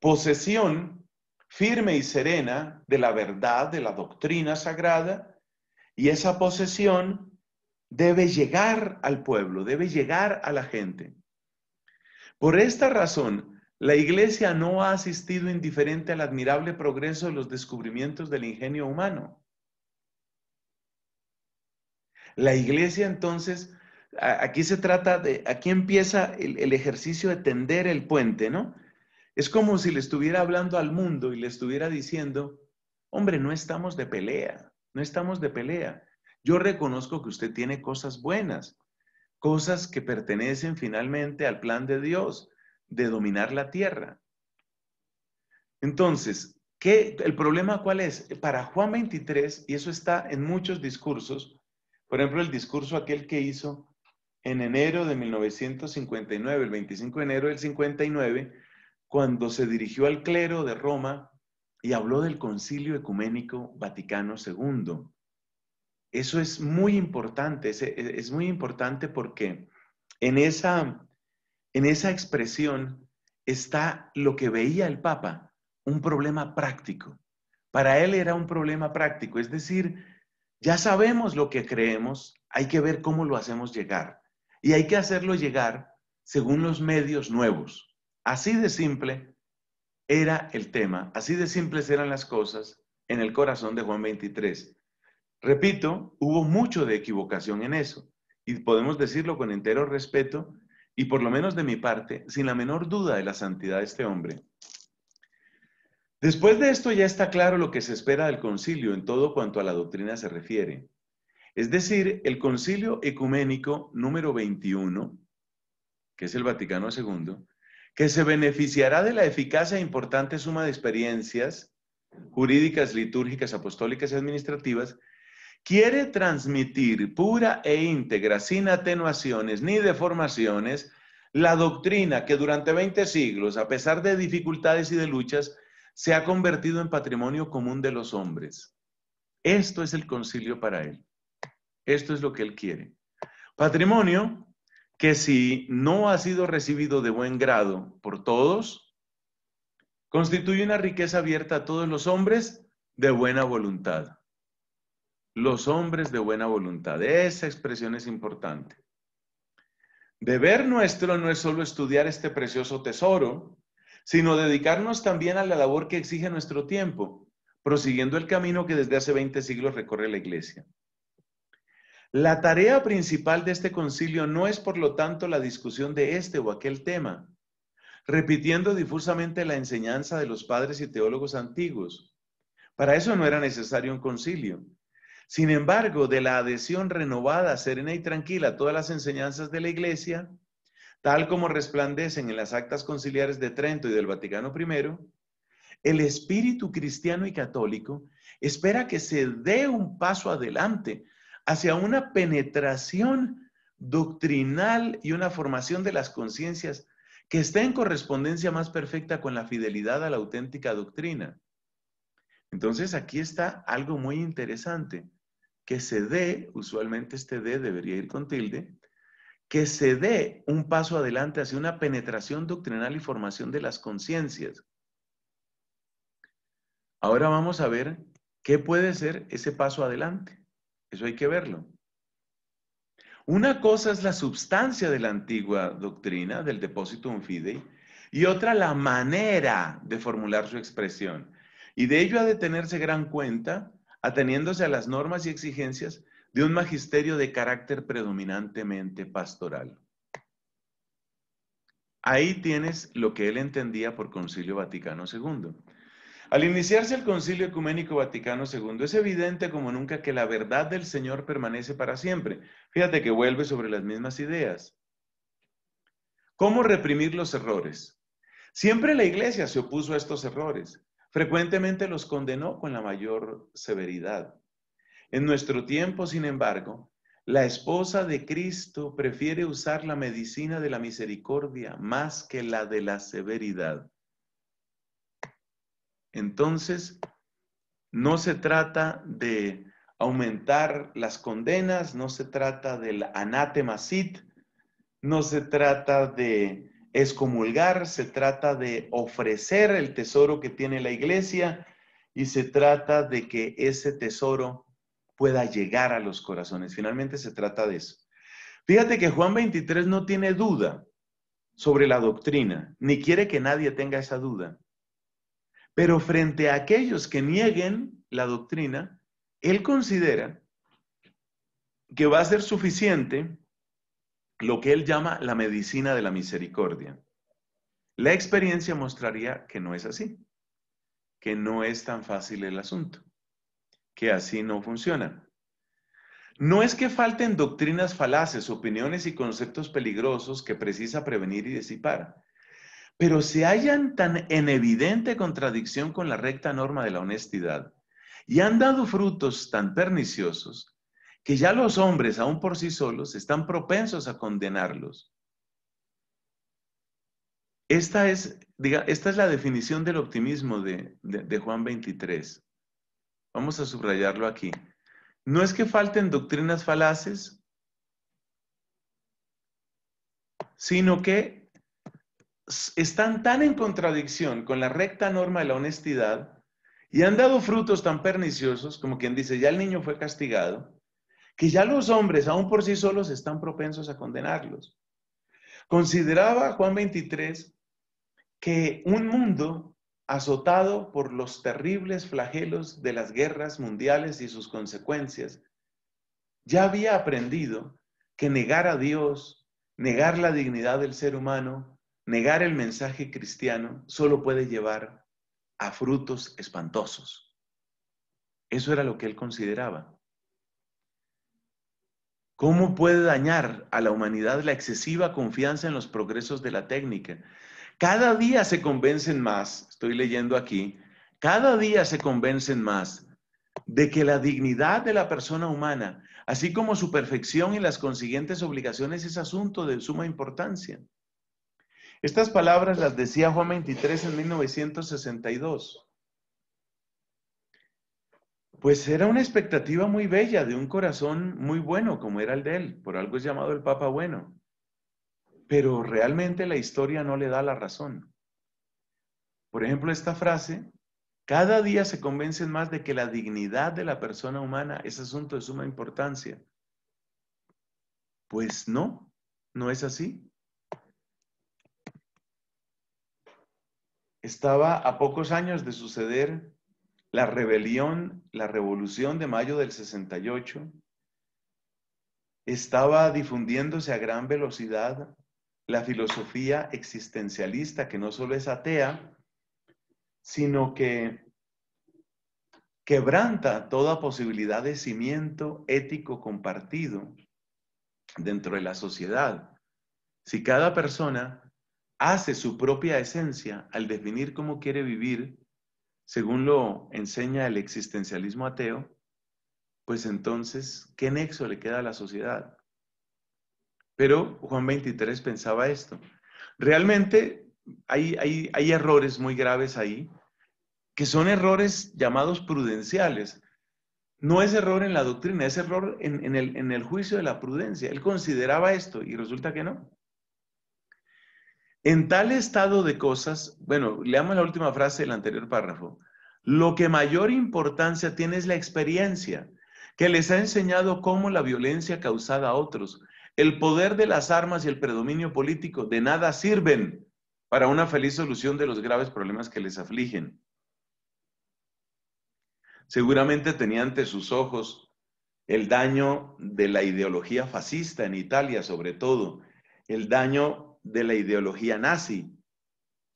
Posesión firme y serena de la verdad, de la doctrina sagrada, y esa posesión debe llegar al pueblo, debe llegar a la gente. Por esta razón, la Iglesia no ha asistido indiferente al admirable progreso de los descubrimientos del ingenio humano. La Iglesia entonces, aquí se trata de, aquí empieza el, el ejercicio de tender el puente, ¿no? Es como si le estuviera hablando al mundo y le estuviera diciendo, hombre, no estamos de pelea, no estamos de pelea. Yo reconozco que usted tiene cosas buenas, cosas que pertenecen finalmente al plan de Dios, de dominar la tierra. Entonces, ¿qué, ¿el problema cuál es? Para Juan 23, y eso está en muchos discursos, por ejemplo, el discurso aquel que hizo en enero de 1959, el 25 de enero del 59, cuando se dirigió al clero de Roma y habló del concilio ecuménico Vaticano II. Eso es muy importante, es, e, es muy importante porque en esa en esa expresión está lo que veía el Papa, un problema práctico. Para él era un problema práctico, es decir, ya sabemos lo que creemos, hay que ver cómo lo hacemos llegar. Y hay que hacerlo llegar según los medios nuevos. Así de simple era el tema, así de simples eran las cosas en el corazón de Juan 23. Repito, hubo mucho de equivocación en eso y podemos decirlo con entero respeto y por lo menos de mi parte, sin la menor duda de la santidad de este hombre. Después de esto ya está claro lo que se espera del concilio en todo cuanto a la doctrina se refiere. Es decir, el concilio ecuménico número 21, que es el Vaticano II, que se beneficiará de la eficaz e importante suma de experiencias jurídicas, litúrgicas, apostólicas y administrativas quiere transmitir pura e íntegra, sin atenuaciones ni deformaciones, la doctrina que durante 20 siglos, a pesar de dificultades y de luchas, se ha convertido en patrimonio común de los hombres. Esto es el concilio para él. Esto es lo que él quiere. Patrimonio que si no ha sido recibido de buen grado por todos, constituye una riqueza abierta a todos los hombres de buena voluntad los hombres de buena voluntad. Esa expresión es importante. Deber nuestro no es solo estudiar este precioso tesoro, sino dedicarnos también a la labor que exige nuestro tiempo, prosiguiendo el camino que desde hace 20 siglos recorre la Iglesia. La tarea principal de este concilio no es, por lo tanto, la discusión de este o aquel tema, repitiendo difusamente la enseñanza de los padres y teólogos antiguos. Para eso no era necesario un concilio, sin embargo, de la adhesión renovada, serena y tranquila a todas las enseñanzas de la Iglesia, tal como resplandecen en las actas conciliares de Trento y del Vaticano I, el espíritu cristiano y católico espera que se dé un paso adelante hacia una penetración doctrinal y una formación de las conciencias que esté en correspondencia más perfecta con la fidelidad a la auténtica doctrina. Entonces aquí está algo muy interesante que se dé, usualmente este D debería ir con tilde, que se dé un paso adelante hacia una penetración doctrinal y formación de las conciencias. Ahora vamos a ver qué puede ser ese paso adelante. Eso hay que verlo. Una cosa es la sustancia de la antigua doctrina, del depósito fidei, y otra la manera de formular su expresión. Y de ello ha de tenerse gran cuenta ateniéndose a las normas y exigencias de un magisterio de carácter predominantemente pastoral. Ahí tienes lo que él entendía por Concilio Vaticano II. Al iniciarse el Concilio Ecuménico Vaticano II, es evidente como nunca que la verdad del Señor permanece para siempre. Fíjate que vuelve sobre las mismas ideas. ¿Cómo reprimir los errores? Siempre la Iglesia se opuso a estos errores. Frecuentemente los condenó con la mayor severidad. En nuestro tiempo, sin embargo, la esposa de Cristo prefiere usar la medicina de la misericordia más que la de la severidad. Entonces, no se trata de aumentar las condenas, no se trata del anatema no se trata de es comulgar, se trata de ofrecer el tesoro que tiene la iglesia y se trata de que ese tesoro pueda llegar a los corazones. Finalmente se trata de eso. Fíjate que Juan 23 no tiene duda sobre la doctrina, ni quiere que nadie tenga esa duda. Pero frente a aquellos que nieguen la doctrina, él considera que va a ser suficiente lo que él llama la medicina de la misericordia. La experiencia mostraría que no es así, que no es tan fácil el asunto, que así no funciona. No es que falten doctrinas falaces, opiniones y conceptos peligrosos que precisa prevenir y disipar, pero se hallan tan en evidente contradicción con la recta norma de la honestidad y han dado frutos tan perniciosos que ya los hombres, aún por sí solos, están propensos a condenarlos. Esta es, esta es la definición del optimismo de, de Juan 23. Vamos a subrayarlo aquí. No es que falten doctrinas falaces, sino que están tan en contradicción con la recta norma de la honestidad y han dado frutos tan perniciosos, como quien dice, ya el niño fue castigado, que ya los hombres, aún por sí solos, están propensos a condenarlos. Consideraba Juan 23 que un mundo azotado por los terribles flagelos de las guerras mundiales y sus consecuencias, ya había aprendido que negar a Dios, negar la dignidad del ser humano, negar el mensaje cristiano, solo puede llevar a frutos espantosos. Eso era lo que él consideraba. ¿Cómo puede dañar a la humanidad la excesiva confianza en los progresos de la técnica? Cada día se convencen más, estoy leyendo aquí, cada día se convencen más de que la dignidad de la persona humana, así como su perfección y las consiguientes obligaciones, es asunto de suma importancia. Estas palabras las decía Juan 23 en 1962. Pues era una expectativa muy bella de un corazón muy bueno como era el de él, por algo es llamado el Papa Bueno. Pero realmente la historia no le da la razón. Por ejemplo, esta frase, cada día se convencen más de que la dignidad de la persona humana es asunto de suma importancia. Pues no, no es así. Estaba a pocos años de suceder la rebelión, la revolución de mayo del 68 estaba difundiéndose a gran velocidad la filosofía existencialista, que no solo es atea, sino que quebranta toda posibilidad de cimiento ético compartido dentro de la sociedad. Si cada persona hace su propia esencia al definir cómo quiere vivir, según lo enseña el existencialismo ateo, pues entonces, ¿qué nexo le queda a la sociedad? Pero Juan 23 pensaba esto. Realmente hay, errores muy graves ahí, que son errores llamados prudenciales. No es error en la doctrina, es error el, en el juicio de la prudencia. Él consideraba esto y resulta que no. En tal estado de cosas, bueno, leamos la última frase del anterior párrafo. Lo que mayor importancia tiene es la experiencia, que les ha enseñado cómo la violencia causada a otros, el poder de las armas y el predominio político de nada sirven para una feliz solución de los graves problemas que les afligen. Seguramente tenía ante sus ojos el daño de la ideología fascista en Italia, sobre todo, el daño de la ideología nazi.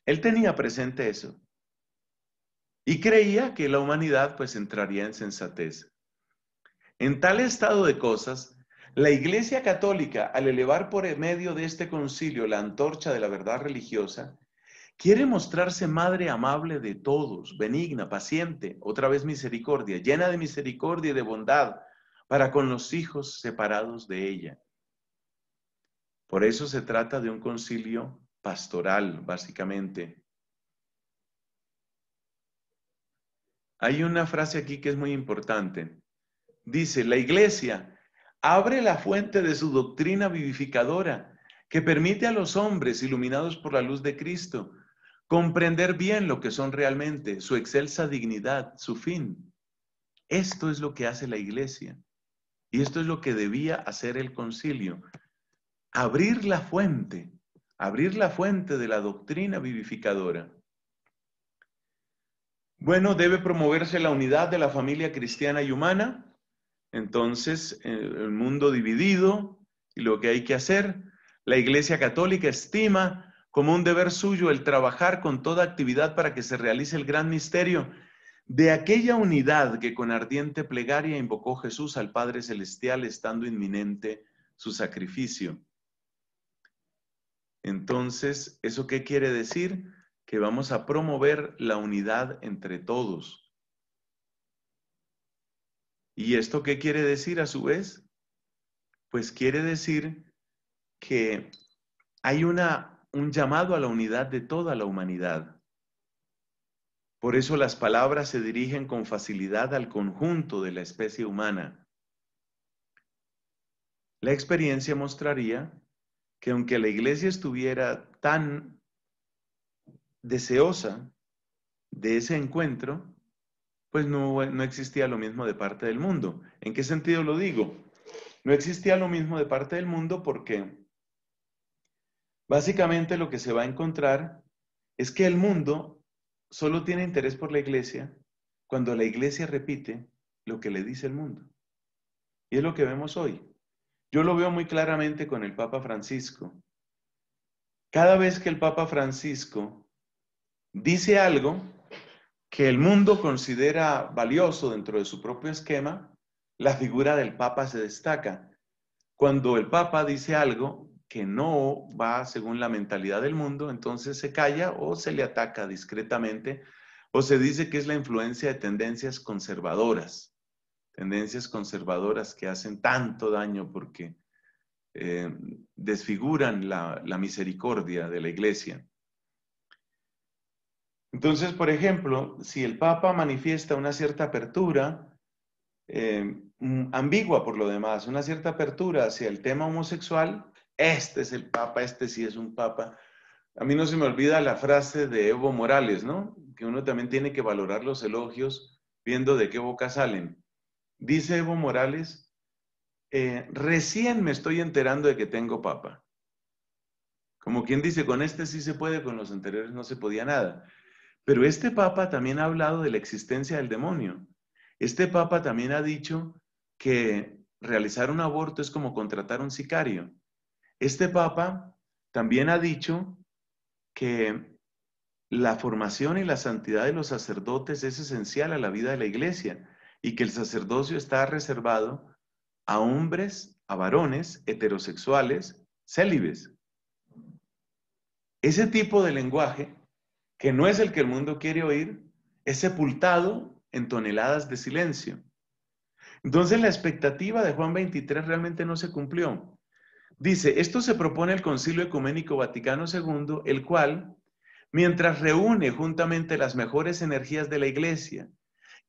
Él tenía presente eso. Y creía que la humanidad pues entraría en sensatez. En tal estado de cosas, la Iglesia Católica, al elevar por medio de este concilio la antorcha de la verdad religiosa, quiere mostrarse madre amable de todos, benigna, paciente, otra vez misericordia, llena de misericordia y de bondad para con los hijos separados de ella. Por eso se trata de un concilio pastoral, básicamente. Hay una frase aquí que es muy importante. Dice, la iglesia abre la fuente de su doctrina vivificadora que permite a los hombres iluminados por la luz de Cristo comprender bien lo que son realmente, su excelsa dignidad, su fin. Esto es lo que hace la iglesia y esto es lo que debía hacer el concilio, abrir la fuente, abrir la fuente de la doctrina vivificadora. Bueno, debe promoverse la unidad de la familia cristiana y humana. Entonces, eh, el mundo dividido y lo que hay que hacer. La Iglesia Católica estima como un deber suyo el trabajar con toda actividad para que se realice el gran misterio de aquella unidad que con ardiente plegaria invocó Jesús al Padre Celestial estando inminente su sacrificio. Entonces, ¿eso qué quiere decir? Que vamos a promover la unidad entre todos. ¿Y esto qué quiere decir a su vez? Pues quiere decir que hay un llamado a la unidad de toda la humanidad. Por eso las palabras se dirigen con facilidad al conjunto de la especie humana. La experiencia mostraría que aunque la iglesia estuviera tan deseosa de ese encuentro, pues no, existía lo mismo de parte del mundo. ¿En qué sentido lo digo? No existía lo mismo de parte del mundo porque básicamente lo que se va a encontrar es que el mundo solo tiene interés por la iglesia cuando la iglesia repite lo que le dice el mundo. Y es lo que vemos hoy. Yo lo veo muy claramente con el Papa Francisco. Cada vez que el Papa Francisco dice algo que el mundo considera valioso dentro de su propio esquema, la figura del Papa se destaca. Cuando el Papa dice algo que no va según la mentalidad del mundo, entonces se calla o se le ataca discretamente o se dice que es la influencia de tendencias conservadoras tendencias conservadoras que hacen tanto daño porque eh, desfiguran la, misericordia de la iglesia. Entonces, por ejemplo, si el Papa manifiesta una cierta apertura, eh, mm, ambigua por lo demás, una cierta apertura hacia el tema homosexual, este es el Papa, este sí es un Papa. A mí no se me olvida la frase de Evo Morales, ¿no? Que uno también tiene que valorar los elogios viendo de qué boca salen. Dice Evo Morales, eh, recién me estoy enterando de que tengo papa. Como quien dice, con este sí se puede, con los anteriores no se podía nada. Pero este papa también ha hablado de la existencia del demonio. Este papa también ha dicho que realizar un aborto es como contratar un sicario. Este papa también ha dicho que la formación y la santidad de los sacerdotes es esencial a la vida de la iglesia y que el sacerdocio está reservado a hombres, a varones heterosexuales, célibes. Ese tipo de lenguaje, que no es el que el mundo quiere oír, es sepultado en toneladas de silencio. Entonces la expectativa de Juan 23 realmente no se cumplió. Dice, esto se propone el Concilio Ecuménico Vaticano II, el cual, mientras reúne juntamente las mejores energías de la Iglesia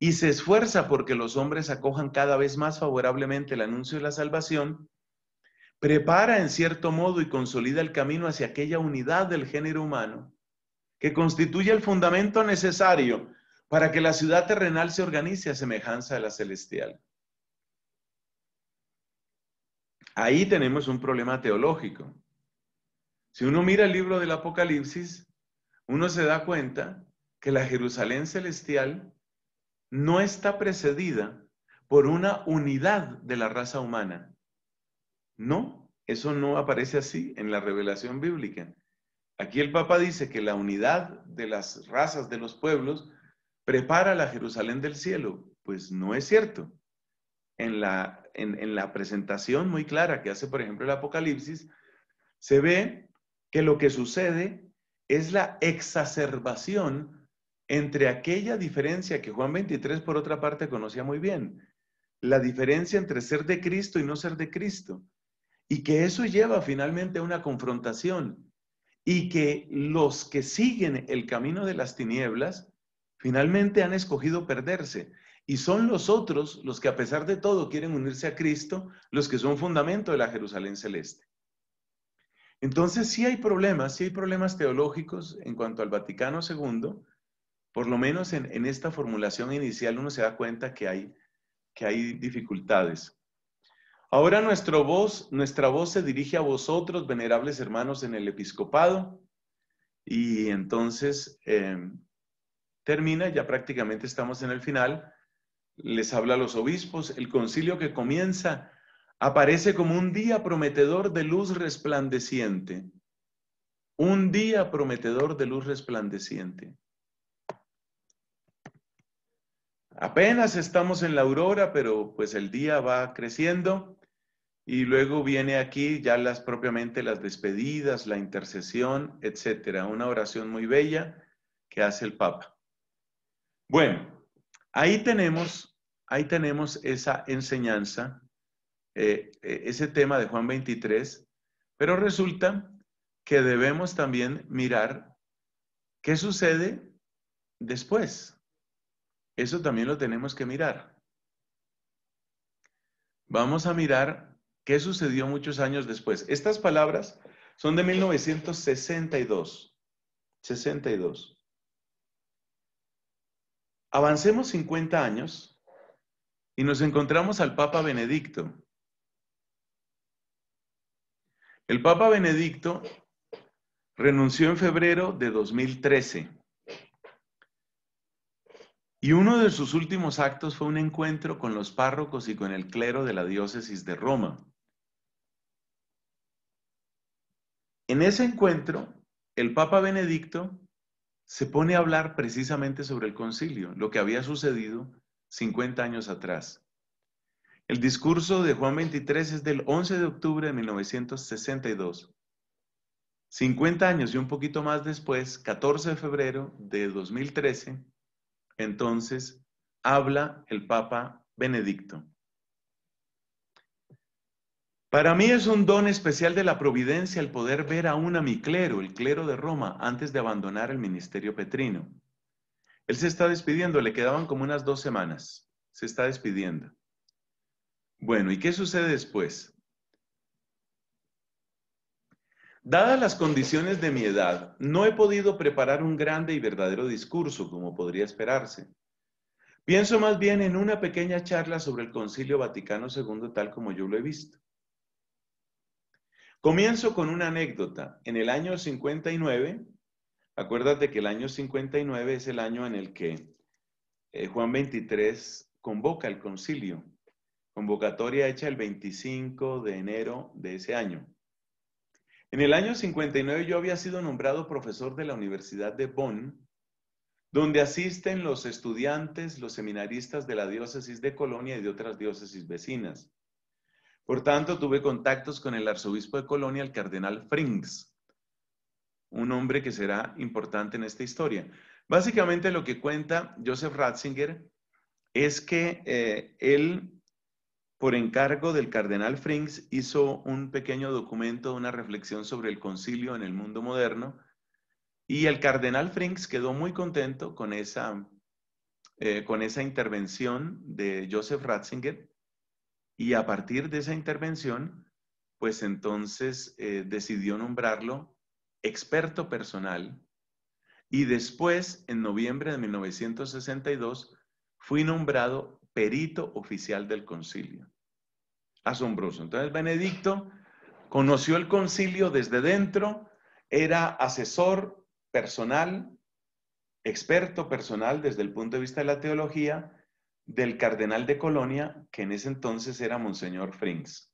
y se esfuerza porque los hombres acojan cada vez más favorablemente el anuncio de la salvación, prepara en cierto modo y consolida el camino hacia aquella unidad del género humano que constituye el fundamento necesario para que la ciudad terrenal se organice a semejanza de la celestial. Ahí tenemos un problema teológico. Si uno mira el libro del Apocalipsis, uno se da cuenta que la Jerusalén celestial no está precedida por una unidad de la raza humana. No, eso no aparece así en la revelación bíblica. Aquí el Papa dice que la unidad de las razas de los pueblos prepara la Jerusalén del cielo. Pues no es cierto. En la, en, la presentación muy clara que hace, por ejemplo, el Apocalipsis, se ve que lo que sucede es la exacerbación entre aquella diferencia que Juan 23 por otra parte conocía muy bien, la diferencia entre ser de Cristo y no ser de Cristo, y que eso lleva finalmente a una confrontación, y que los que siguen el camino de las tinieblas finalmente han escogido perderse, y son los otros los que a pesar de todo quieren unirse a Cristo, los que son fundamento de la Jerusalén celeste. Entonces sí hay problemas, sí hay problemas teológicos en cuanto al Vaticano II, por lo menos en, esta formulación inicial uno se da cuenta que hay, que hay dificultades. Ahora voz, nuestra voz se dirige a vosotros, venerables hermanos en el episcopado, y entonces em, termina, ya prácticamente estamos en el final, les habla a los obispos, el concilio que comienza aparece como un día prometedor de luz resplandeciente, un día prometedor de luz resplandeciente. Apenas estamos en la aurora, pero pues el día va creciendo y luego viene aquí ya las propiamente las despedidas, la intercesión, etcétera, una oración muy bella que hace el Papa. Bueno, ahí tenemos ahí tenemos esa enseñanza, eh, eh, ese tema de Juan 23, pero resulta que debemos también mirar qué sucede después. Eso también lo tenemos que mirar. Vamos a mirar qué sucedió muchos años después. Estas palabras son de 1962. Avancemos 50 años y nos encontramos al Papa Benedicto. El Papa Benedicto renunció en febrero de 2013. Y uno de sus últimos actos fue un encuentro con los párrocos y con el clero de la diócesis de Roma. En ese encuentro, el Papa Benedicto se pone a hablar precisamente sobre el concilio, lo que había sucedido 50 años atrás. El discurso de Juan 23 es del 11 de octubre de 1962. 50 años y un poquito más después, 14 de febrero de 2013, entonces habla el Papa Benedicto. Para mí es un don especial de la providencia el poder ver aún a mi clero, el clero de Roma, antes de abandonar el ministerio petrino. Él se está despidiendo, le quedaban como unas dos semanas. Se está despidiendo. Bueno, ¿y qué sucede después? Dadas las condiciones de mi edad, no he podido preparar un grande y verdadero discurso como podría esperarse. Pienso más bien en una pequeña charla sobre el Concilio Vaticano II tal como yo lo he visto. Comienzo con una anécdota. En el año 59, acuérdate que el año 59 es el año en el que eh, Juan 23 convoca el concilio, convocatoria hecha el 25 de enero de ese año. En el año 59 yo había sido nombrado profesor de la Universidad de Bonn, donde asisten los estudiantes, los seminaristas de la diócesis de Colonia y de otras diócesis vecinas. Por tanto, tuve contactos con el arzobispo de Colonia, el cardenal Frings, un hombre que será importante en esta historia. Básicamente lo que cuenta Joseph Ratzinger es que eh, él por encargo del cardenal Frings, hizo un pequeño documento, una reflexión sobre el concilio en el mundo moderno, y el cardenal Frings quedó muy contento con esa, eh, con esa intervención de Joseph Ratzinger, y a partir de esa intervención, pues entonces eh, decidió nombrarlo experto personal, y después, en noviembre de 1962, fui nombrado perito oficial del concilio asombroso. Entonces Benedicto conoció el concilio desde dentro, era asesor personal, experto personal desde el punto de vista de la teología del cardenal de Colonia, que en ese entonces era Monseñor Frings.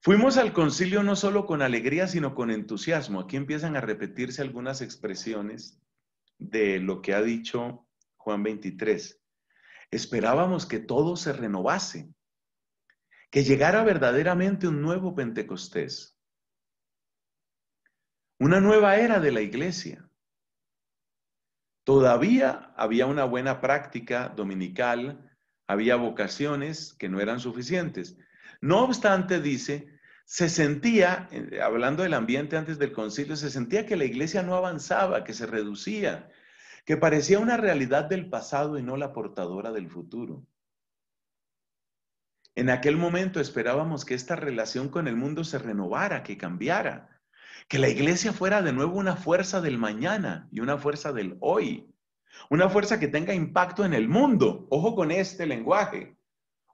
Fuimos al concilio no solo con alegría, sino con entusiasmo. Aquí empiezan a repetirse algunas expresiones de lo que ha dicho Juan 23. Esperábamos que todo se renovase, que llegara verdaderamente un nuevo Pentecostés, una nueva era de la iglesia. Todavía había una buena práctica dominical, había vocaciones que no eran suficientes. No obstante, dice, se sentía, hablando del ambiente antes del concilio, se sentía que la iglesia no avanzaba, que se reducía, que parecía una realidad del pasado y no la portadora del futuro. En aquel momento esperábamos que esta relación con el mundo se renovara, que cambiara, que la iglesia fuera de nuevo una fuerza del mañana y una fuerza del hoy, una fuerza que tenga impacto en el mundo. Ojo con este lenguaje.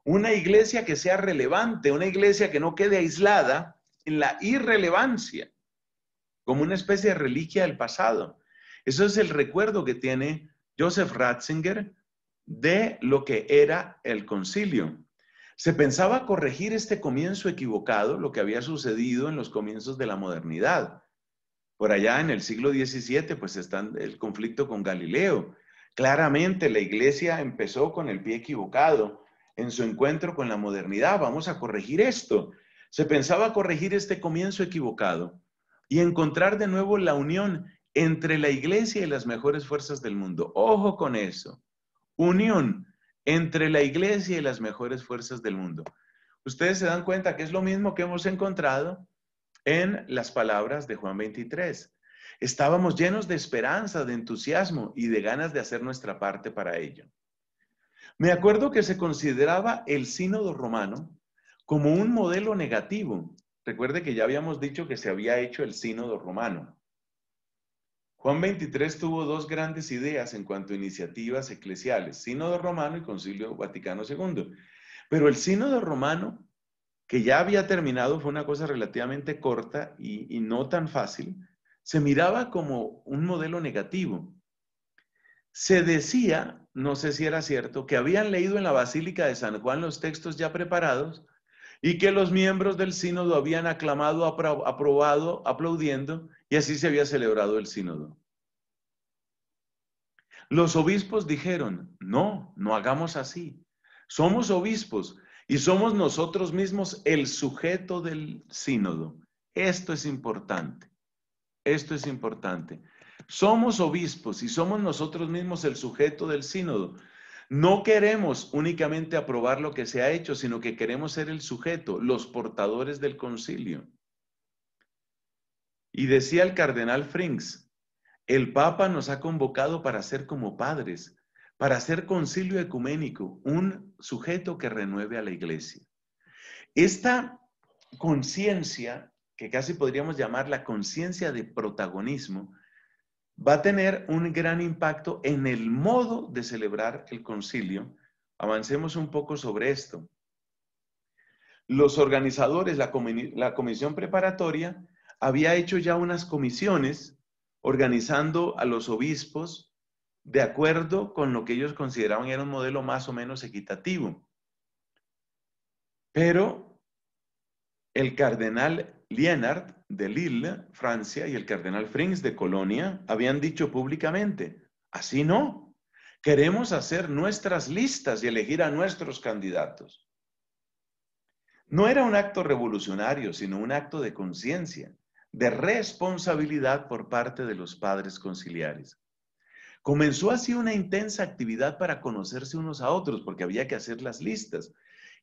Una iglesia que sea relevante, una iglesia que no quede aislada en la irrelevancia, como una especie de reliquia del pasado. Eso es el recuerdo que tiene Joseph Ratzinger de lo que era el concilio. Se pensaba corregir este comienzo equivocado, lo que había sucedido en los comienzos de la modernidad. Por allá en el siglo XVII, pues está el conflicto con Galileo. Claramente la iglesia empezó con el pie equivocado en su encuentro con la modernidad. Vamos a corregir esto. Se pensaba corregir este comienzo equivocado y encontrar de nuevo la unión entre la iglesia y las mejores fuerzas del mundo. Ojo con eso. Unión entre la iglesia y las mejores fuerzas del mundo. Ustedes se dan cuenta que es lo mismo que hemos encontrado en las palabras de Juan 23. Estábamos llenos de esperanza, de entusiasmo y de ganas de hacer nuestra parte para ello. Me acuerdo que se consideraba el sínodo romano como un modelo negativo. Recuerde que ya habíamos dicho que se había hecho el sínodo romano. Juan 23 tuvo dos grandes ideas en cuanto a iniciativas eclesiales, Sínodo Romano y Concilio Vaticano II. Pero el Sínodo Romano, que ya había terminado, fue una cosa relativamente corta y no tan fácil, se miraba como un modelo negativo. Se decía, no sé si era cierto, que habían leído en la Basílica de San Juan los textos ya preparados y que los miembros del sínodo habían aclamado, aprobado, aplaudiendo y así se había celebrado el sínodo. Los obispos dijeron, no, no hagamos así. Somos obispos y somos nosotros mismos el sujeto del sínodo. Esto es importante. Esto es importante. Somos obispos y somos nosotros mismos el sujeto del sínodo. No queremos únicamente aprobar lo que se ha hecho, sino que queremos ser el sujeto, los portadores del concilio. Y decía el cardenal Frings, el Papa nos ha convocado para ser como padres, para ser concilio ecuménico, un sujeto que renueve a la iglesia. Esta conciencia, que casi podríamos llamar la conciencia de protagonismo, va a tener un gran impacto en el modo de celebrar el concilio. Avancemos un poco sobre esto. Los organizadores, la, la comisión preparatoria, había hecho ya unas comisiones organizando a los obispos de acuerdo con lo que ellos consideraban era un modelo más o menos equitativo. Pero el cardenal Lienard de Lille, Francia, y el cardenal Frings de Colonia habían dicho públicamente, así no, queremos hacer nuestras listas y elegir a nuestros candidatos. No era un acto revolucionario, sino un acto de conciencia de responsabilidad por parte de los padres conciliares. Comenzó así una intensa actividad para conocerse unos a otros, porque había que hacer las listas.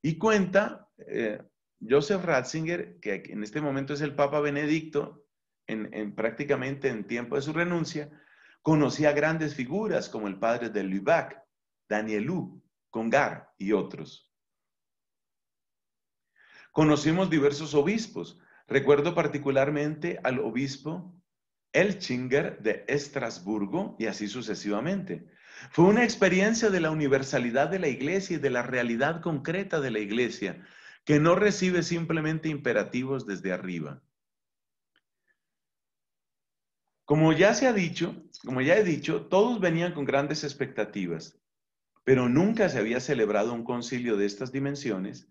Y cuenta eh, Joseph Ratzinger, que en este momento es el Papa Benedicto, en, prácticamente en tiempo de su renuncia, conocía grandes figuras como el padre de Lubac, Danielú, Congar y otros. Conocimos diversos obispos, Recuerdo particularmente al obispo Elchinger de Estrasburgo y así sucesivamente. Fue una experiencia de la universalidad de la iglesia y de la realidad concreta de la iglesia, que no recibe simplemente imperativos desde arriba. Como ya se ha dicho, como ya he dicho, todos venían con grandes expectativas, pero nunca se había celebrado un concilio de estas dimensiones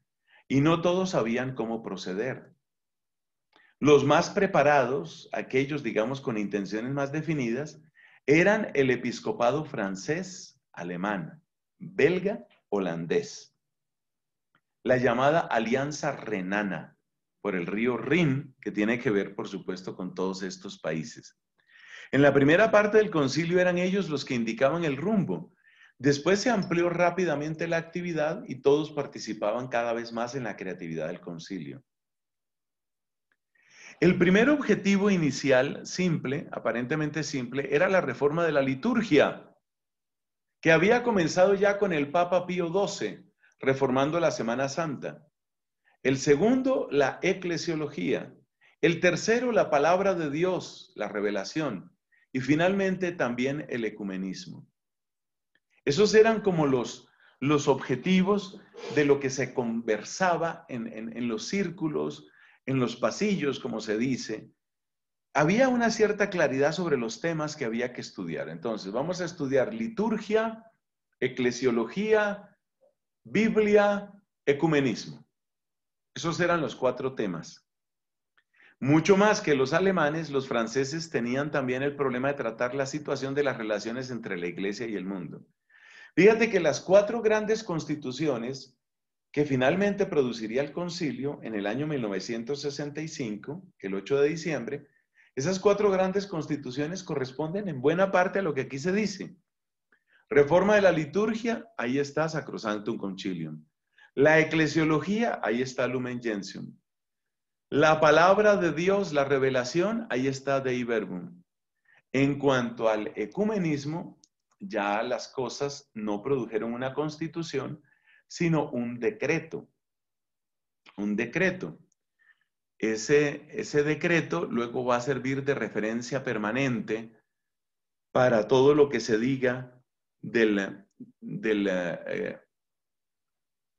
y no todos sabían cómo proceder. Los más preparados, aquellos, digamos, con intenciones más definidas, eran el episcopado francés, alemán, belga, holandés. La llamada Alianza Renana por el río Rin, que tiene que ver, por supuesto, con todos estos países. En la primera parte del concilio eran ellos los que indicaban el rumbo. Después se amplió rápidamente la actividad y todos participaban cada vez más en la creatividad del concilio. El primer objetivo inicial, simple, aparentemente simple, era la reforma de la liturgia, que había comenzado ya con el Papa Pío XII, reformando la Semana Santa. El segundo, la eclesiología. El tercero, la palabra de Dios, la revelación. Y finalmente también el ecumenismo. Esos eran como los, objetivos de lo que se conversaba en, en los círculos en los pasillos, como se dice, había una cierta claridad sobre los temas que había que estudiar. Entonces, vamos a estudiar liturgia, eclesiología, Biblia, ecumenismo. Esos eran los cuatro temas. Mucho más que los alemanes, los franceses tenían también el problema de tratar la situación de las relaciones entre la iglesia y el mundo. Fíjate que las cuatro grandes constituciones que finalmente produciría el concilio en el año 1965, el 8 de diciembre, esas cuatro grandes constituciones corresponden en buena parte a lo que aquí se dice. Reforma de la liturgia, ahí está Sacrosanctum Concilium. La eclesiología, ahí está Lumen Gentium. La palabra de Dios, la revelación, ahí está Dei Verbum. En cuanto al ecumenismo, ya las cosas no produjeron una constitución, sino un decreto. Un decreto. Ese, decreto luego va a servir de referencia permanente para todo lo que se diga del, del eh,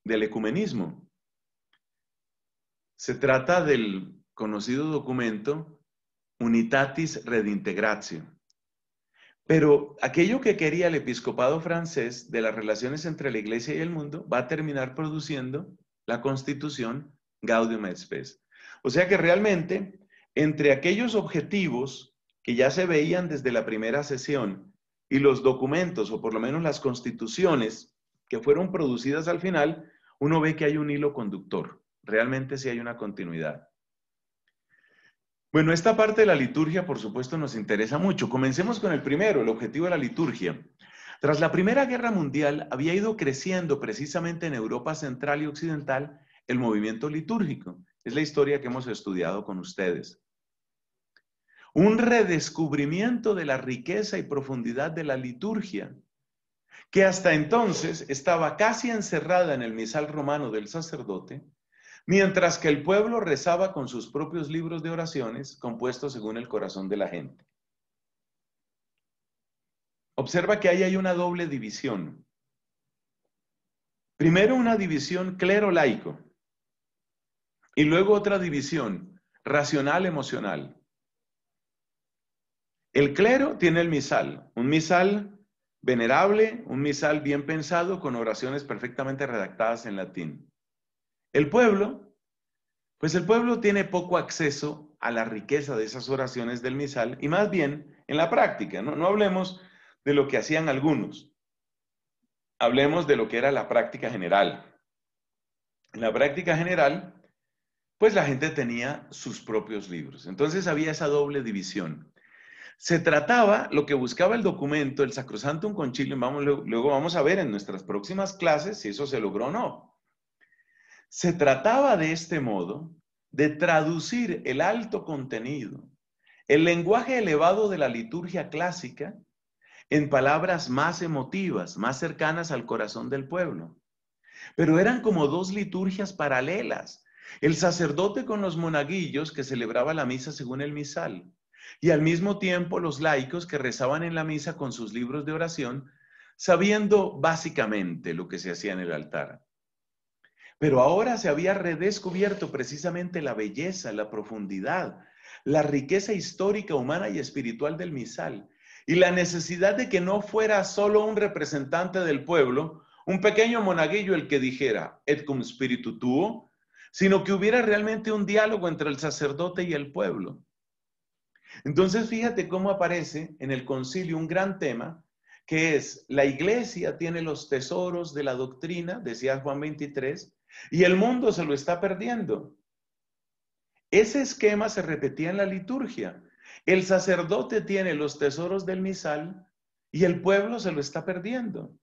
ecumenismo. Se trata del conocido documento Unitatis Redintegratio pero aquello que quería el episcopado francés de las relaciones entre la iglesia y el mundo va a terminar produciendo la constitución Gaudium et Spes. O sea que realmente, entre aquellos objetivos que ya se veían desde la primera sesión y los documentos, o por lo menos las constituciones que fueron producidas al final, uno ve que hay un hilo conductor. Realmente sí hay una continuidad. Bueno, esta parte de la liturgia, por supuesto, nos interesa mucho. Comencemos con el primero, el objetivo de la liturgia. Tras la Primera Guerra Mundial, había ido creciendo precisamente en Europa Central y Occidental el movimiento litúrgico. Es la historia que hemos estudiado con ustedes. Un redescubrimiento de la riqueza y profundidad de la liturgia, que hasta entonces estaba casi encerrada en el misal romano del sacerdote Mientras que el pueblo rezaba con sus propios libros de oraciones compuestos según el corazón de la gente. Observa que ahí hay una doble división. Primero una división clero-laico y luego otra división racional-emocional. El clero tiene el misal, un misal venerable, un misal bien pensado con oraciones perfectamente redactadas en latín. El pueblo, pues el pueblo tiene poco acceso a la riqueza de esas oraciones del misal y más bien en la práctica, no, no hablemos de lo que hacían algunos, hablemos de lo que era la práctica general. En la práctica general, pues la gente tenía sus propios libros. Entonces había esa doble división. Se trataba, lo que buscaba el documento, el Sacrosantum Concilium, vamos, luego vamos a ver en nuestras próximas clases si eso se logró o no. Se trataba de este modo de traducir el alto contenido, el lenguaje elevado de la liturgia clásica, en palabras más emotivas, más cercanas al corazón del pueblo. Pero eran como dos liturgias paralelas. El sacerdote con los monaguillos que celebraba la misa según el misal, y al mismo tiempo los laicos que rezaban en la misa con sus libros de oración, sabiendo básicamente lo que se hacía en el altar. Pero ahora se había redescubierto precisamente la belleza, la profundidad, la riqueza histórica, humana y espiritual del misal y la necesidad de que no fuera solo un representante del pueblo, un pequeño monaguillo el que dijera, et cum spiritu tuo, sino que hubiera realmente un diálogo entre el sacerdote y el pueblo. Entonces fíjate cómo aparece en el concilio un gran tema que es la iglesia tiene los tesoros de la doctrina, decía Juan 23, y el mundo se lo está perdiendo. Ese esquema se repetía en la liturgia. El sacerdote tiene los tesoros del misal y el pueblo se lo está perdiendo.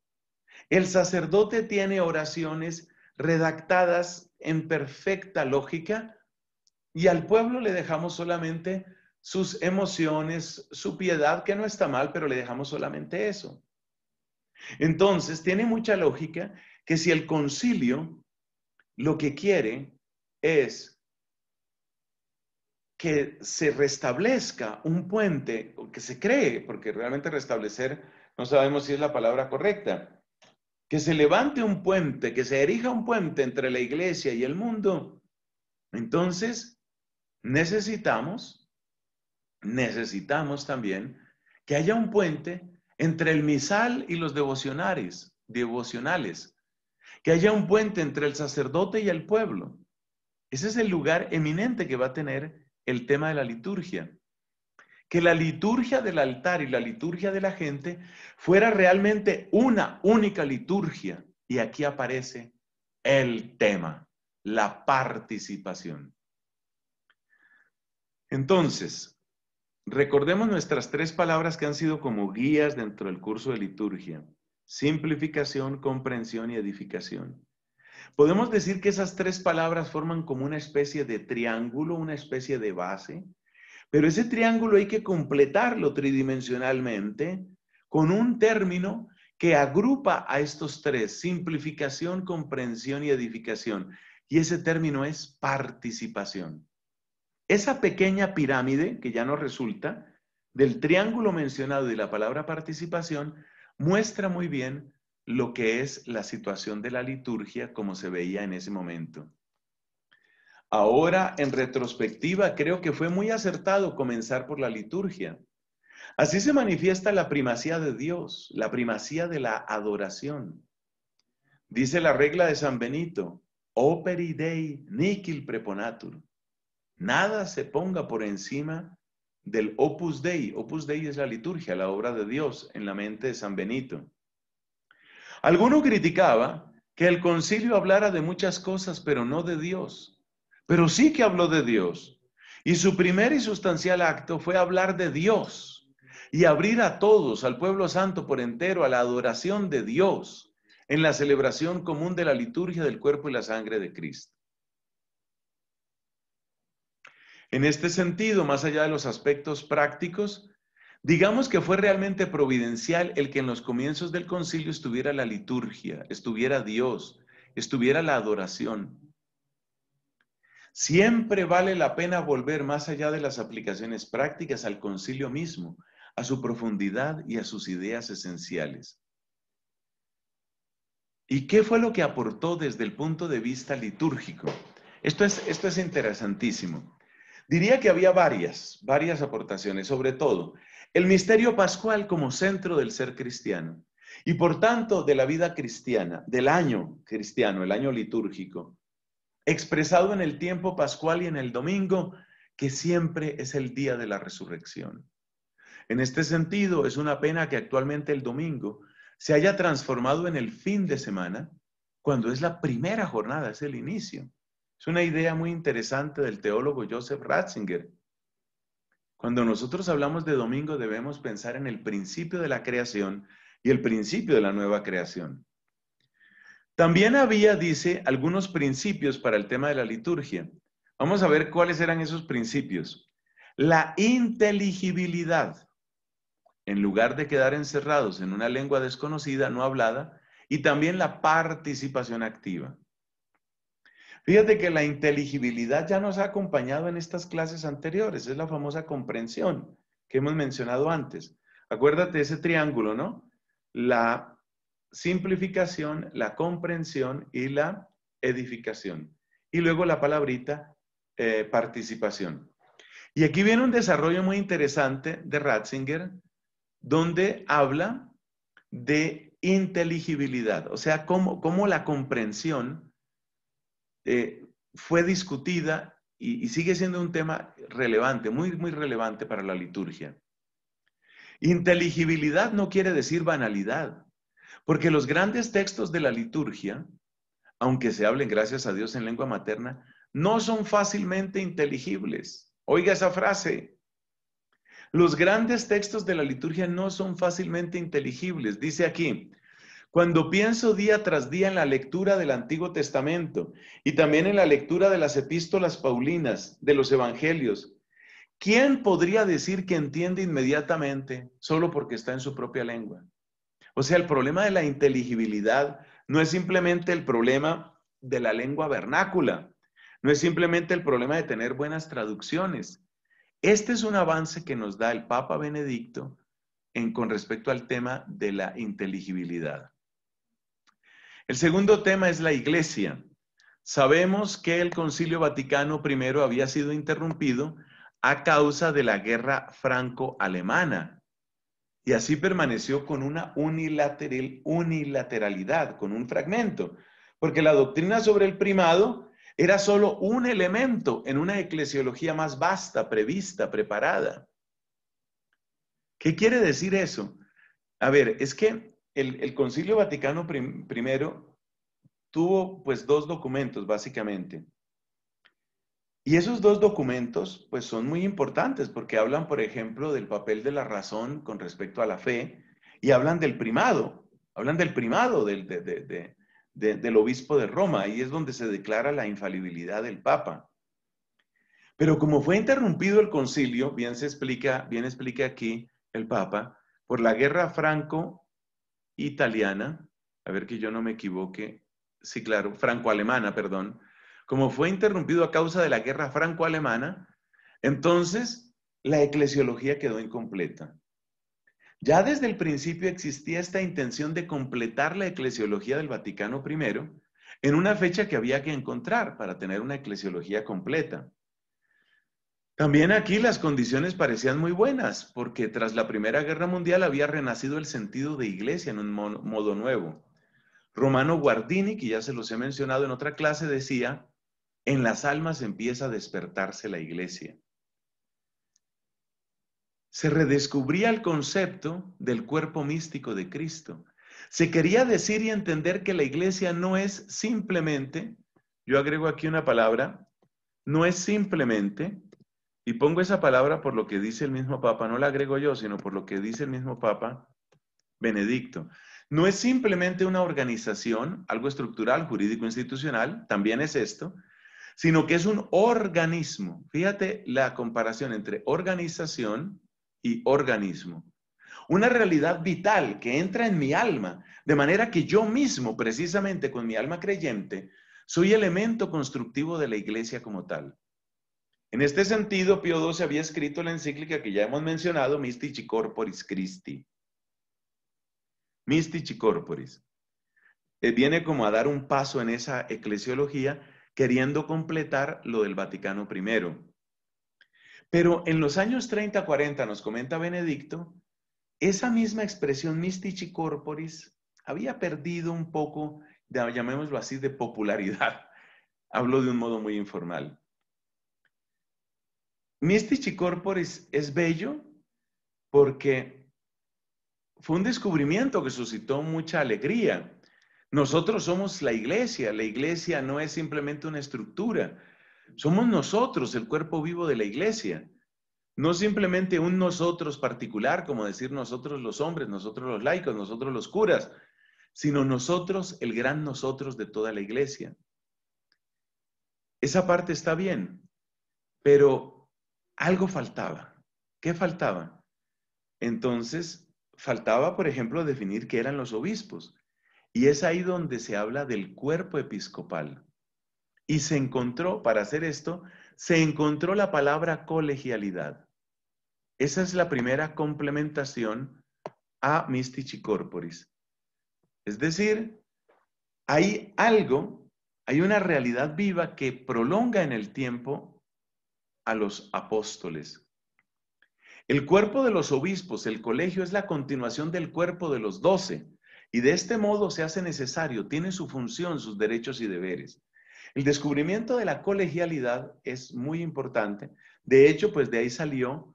El sacerdote tiene oraciones redactadas en perfecta lógica y al pueblo le dejamos solamente sus emociones, su piedad, que no está mal, pero le dejamos solamente eso. Entonces, tiene mucha lógica que si el concilio lo que quiere es que se restablezca un puente, o que se cree, porque realmente restablecer no sabemos si es la palabra correcta, que se levante un puente, que se erija un puente entre la iglesia y el mundo, entonces necesitamos, necesitamos también que haya un puente entre el misal y los devocionales, devocionales que haya un puente entre el sacerdote y el pueblo. Ese es el lugar eminente que va a tener el tema de la liturgia. Que la liturgia del altar y la liturgia de la gente fuera realmente una única liturgia. Y aquí aparece el tema, la participación. Entonces, recordemos nuestras tres palabras que han sido como guías dentro del curso de liturgia simplificación, comprensión y edificación. Podemos decir que esas tres palabras forman como una especie de triángulo, una especie de base, pero ese triángulo hay que completarlo tridimensionalmente con un término que agrupa a estos tres, simplificación, comprensión y edificación. Y ese término es participación. Esa pequeña pirámide, que ya nos resulta, del triángulo mencionado de la palabra participación, muestra muy bien lo que es la situación de la liturgia como se veía en ese momento. Ahora, en retrospectiva, creo que fue muy acertado comenzar por la liturgia. Así se manifiesta la primacía de Dios, la primacía de la adoración. Dice la regla de San Benito, operi dei nihil preponatur. Nada se ponga por encima del Opus Dei. Opus Dei es la liturgia, la obra de Dios en la mente de San Benito. Alguno criticaba que el concilio hablara de muchas cosas, pero no de Dios. Pero sí que habló de Dios. Y su primer y sustancial acto fue hablar de Dios y abrir a todos, al pueblo santo por entero, a la adoración de Dios en la celebración común de la liturgia del cuerpo y la sangre de Cristo. En este sentido, más allá de los aspectos prácticos, digamos que fue realmente providencial el que en los comienzos del concilio estuviera la liturgia, estuviera Dios, estuviera la adoración. Siempre vale la pena volver más allá de las aplicaciones prácticas al concilio mismo, a su profundidad y a sus ideas esenciales. ¿Y qué fue lo que aportó desde el punto de vista litúrgico? Esto es, esto es interesantísimo. Diría que había varias, varias aportaciones, sobre todo el misterio pascual como centro del ser cristiano y por tanto de la vida cristiana, del año cristiano, el año litúrgico, expresado en el tiempo pascual y en el domingo, que siempre es el día de la resurrección. En este sentido, es una pena que actualmente el domingo se haya transformado en el fin de semana, cuando es la primera jornada, es el inicio. Es una idea muy interesante del teólogo Joseph Ratzinger. Cuando nosotros hablamos de domingo debemos pensar en el principio de la creación y el principio de la nueva creación. También había, dice, algunos principios para el tema de la liturgia. Vamos a ver cuáles eran esos principios. La inteligibilidad. En lugar de quedar encerrados en una lengua desconocida, no hablada, y también la participación activa. Fíjate que la inteligibilidad ya nos ha acompañado en estas clases anteriores, es la famosa comprensión que hemos mencionado antes. Acuérdate ese triángulo, ¿no? La simplificación, la comprensión y la edificación. Y luego la palabrita eh, participación. Y aquí viene un desarrollo muy interesante de Ratzinger, donde habla de inteligibilidad, o sea, cómo, cómo la comprensión eh, fue discutida y, sigue siendo un tema relevante, muy, muy relevante para la liturgia. Inteligibilidad no quiere decir banalidad, porque los grandes textos de la liturgia, aunque se hablen gracias a Dios en lengua materna, no son fácilmente inteligibles. Oiga esa frase. Los grandes textos de la liturgia no son fácilmente inteligibles. Dice aquí, cuando pienso día tras día en la lectura del Antiguo Testamento y también en la lectura de las epístolas paulinas, de los evangelios, ¿quién podría decir que entiende inmediatamente solo porque está en su propia lengua? O sea, el problema de la inteligibilidad no es simplemente el problema de la lengua vernácula, no es simplemente el problema de tener buenas traducciones. Este es un avance que nos da el Papa Benedicto en, con respecto al tema de la inteligibilidad. El segundo tema es la iglesia. Sabemos que el Concilio Vaticano I había sido interrumpido a causa de la guerra franco-alemana y así permaneció con una unilateral, unilateralidad, con un fragmento, porque la doctrina sobre el primado era solo un elemento en una eclesiología más vasta, prevista, preparada. ¿Qué quiere decir eso? A ver, es que el, Concilio Vaticano I tuvo pues dos documentos básicamente. Y esos dos documentos pues son muy importantes porque hablan, por ejemplo, del papel de la razón con respecto a la fe y hablan del primado, hablan del primado del, del obispo de Roma y es donde se declara la infalibilidad del Papa. Pero como fue interrumpido el concilio, bien se explica, bien explica aquí el Papa, por la guerra franco italiana, a ver que yo no me equivoque, sí, claro, franco-alemana, perdón, como fue interrumpido a causa de la guerra franco-alemana, entonces la eclesiología quedó incompleta. Ya desde el principio existía esta intención de completar la eclesiología del Vaticano I en una fecha que había que encontrar para tener una eclesiología completa. También aquí las condiciones parecían muy buenas, porque tras la Primera Guerra Mundial había renacido el sentido de iglesia en un modo nuevo. Romano Guardini, que ya se los he mencionado en otra clase, decía, en las almas empieza a despertarse la iglesia. Se redescubría el concepto del cuerpo místico de Cristo. Se quería decir y entender que la iglesia no es simplemente, yo agrego aquí una palabra, no es simplemente y pongo esa palabra por lo que dice el mismo Papa, no la agrego yo, sino por lo que dice el mismo Papa Benedicto. No es simplemente una organización, algo estructural, jurídico, institucional, también es esto, sino que es un organismo. Fíjate la comparación entre organización y organismo. Una realidad vital que entra en mi alma, de manera que yo mismo, precisamente con mi alma creyente, soy elemento constructivo de la iglesia como tal. En este sentido, Pío XII había escrito la encíclica que ya hemos mencionado, Mystici Corporis Christi. Mystici Corporis. Eh, viene como a dar un paso en esa eclesiología, queriendo completar lo del Vaticano I. Pero en los años 30-40, nos comenta Benedicto, esa misma expresión mystici corporis había perdido un poco, llamémoslo así, de popularidad. Hablo de un modo muy informal. Mystici Corporis es bello porque fue un descubrimiento que suscitó mucha alegría. Nosotros somos la iglesia, la iglesia no es simplemente una estructura, somos nosotros el cuerpo vivo de la iglesia. No simplemente un nosotros particular, como decir nosotros los hombres, nosotros los laicos, nosotros los curas, sino nosotros, el gran nosotros de toda la iglesia. Esa parte está bien, pero algo faltaba. ¿Qué faltaba? Entonces, faltaba, por ejemplo, definir qué eran los obispos. Y es ahí donde se habla del cuerpo episcopal. Y se encontró, para hacer esto, se encontró la palabra colegialidad. Esa es la primera complementación a Mystici Corporis. Es decir, hay algo, hay una realidad viva que prolonga en el tiempo a los apóstoles. El cuerpo de los obispos, el colegio, es la continuación del cuerpo de los doce y de este modo se hace necesario, tiene su función, sus derechos y deberes. El descubrimiento de la colegialidad es muy importante. De hecho, pues de ahí salió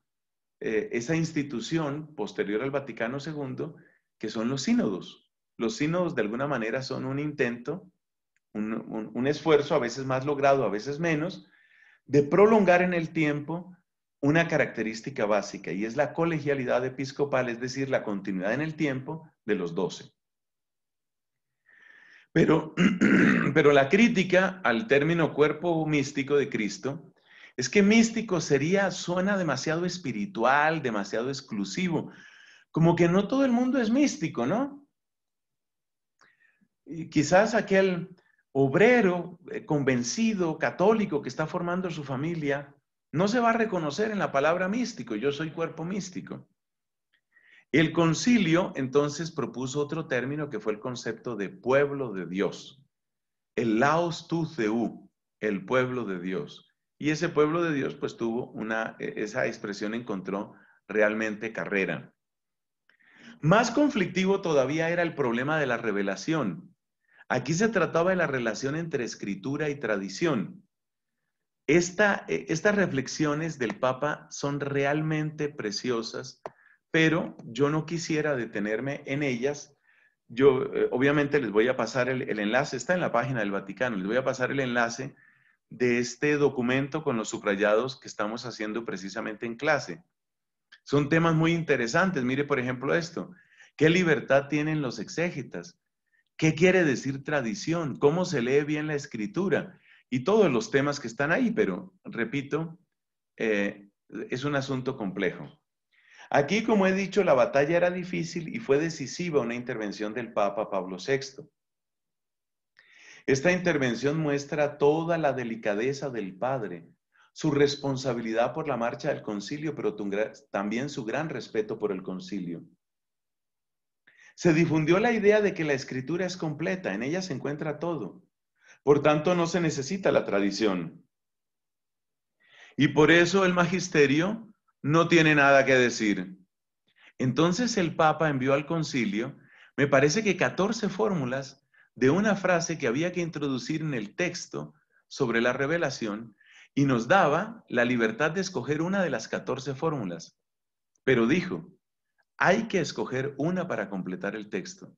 eh, esa institución posterior al Vaticano II, que son los sínodos. Los sínodos de alguna manera son un intento, un esfuerzo, a veces más logrado, a veces menos, de prolongar en el tiempo una característica básica y es la colegialidad episcopal, es decir, la continuidad en el tiempo de los doce. Pero, pero la crítica al término cuerpo místico de Cristo es que místico sería, suena demasiado espiritual, demasiado exclusivo, como que no todo el mundo es místico, ¿no? Y quizás aquel obrero, eh, convencido, católico que está formando su familia, no se va a reconocer en la palabra místico, yo soy cuerpo místico. El concilio entonces propuso otro término que fue el concepto de pueblo de Dios, el laos tu Zeu, el pueblo de Dios. Y ese pueblo de Dios pues tuvo una, e, esa expresión encontró realmente carrera. Más conflictivo todavía era el problema de la revelación, Aquí se trataba de la relación entre escritura y tradición. Eh, estas reflexiones del Papa son realmente preciosas, pero yo no quisiera detenerme en ellas. Yo eh, obviamente les voy a pasar el, el, enlace, está en la página del Vaticano, les voy a pasar el enlace de este documento con los subrayados que estamos haciendo precisamente en clase. Son temas muy interesantes. Mire, por ejemplo, esto. ¿Qué libertad tienen los exégetas? ¿Qué quiere decir tradición? ¿Cómo se lee bien la escritura? Y todos los temas que están ahí, pero repito, eh, es un asunto complejo. Aquí, como he dicho, la batalla era difícil y fue decisiva una intervención del Papa Pablo VI. Esta intervención muestra toda la delicadeza del Padre, su responsabilidad por la marcha del concilio, pero también su gran respeto por el concilio. Se difundió la idea de que la escritura es completa, en ella se encuentra todo. Por tanto, no se necesita la tradición. Y por eso el magisterio no tiene nada que decir. Entonces el Papa envió al concilio, me parece que 14 fórmulas de una frase que había que introducir en el texto sobre la revelación y nos daba la libertad de escoger una de las 14 fórmulas. Pero dijo, hay que escoger una para completar el texto.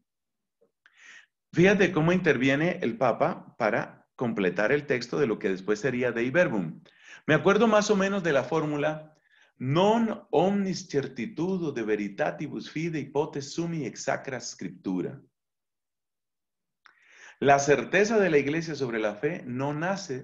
Fíjate cómo interviene el Papa para completar el texto de lo que después sería Dei Verbum. Me acuerdo más o menos de la fórmula non omnis certitudo de veritatibus fide potes sumi exacra scriptura. La certeza de la iglesia sobre la fe no nace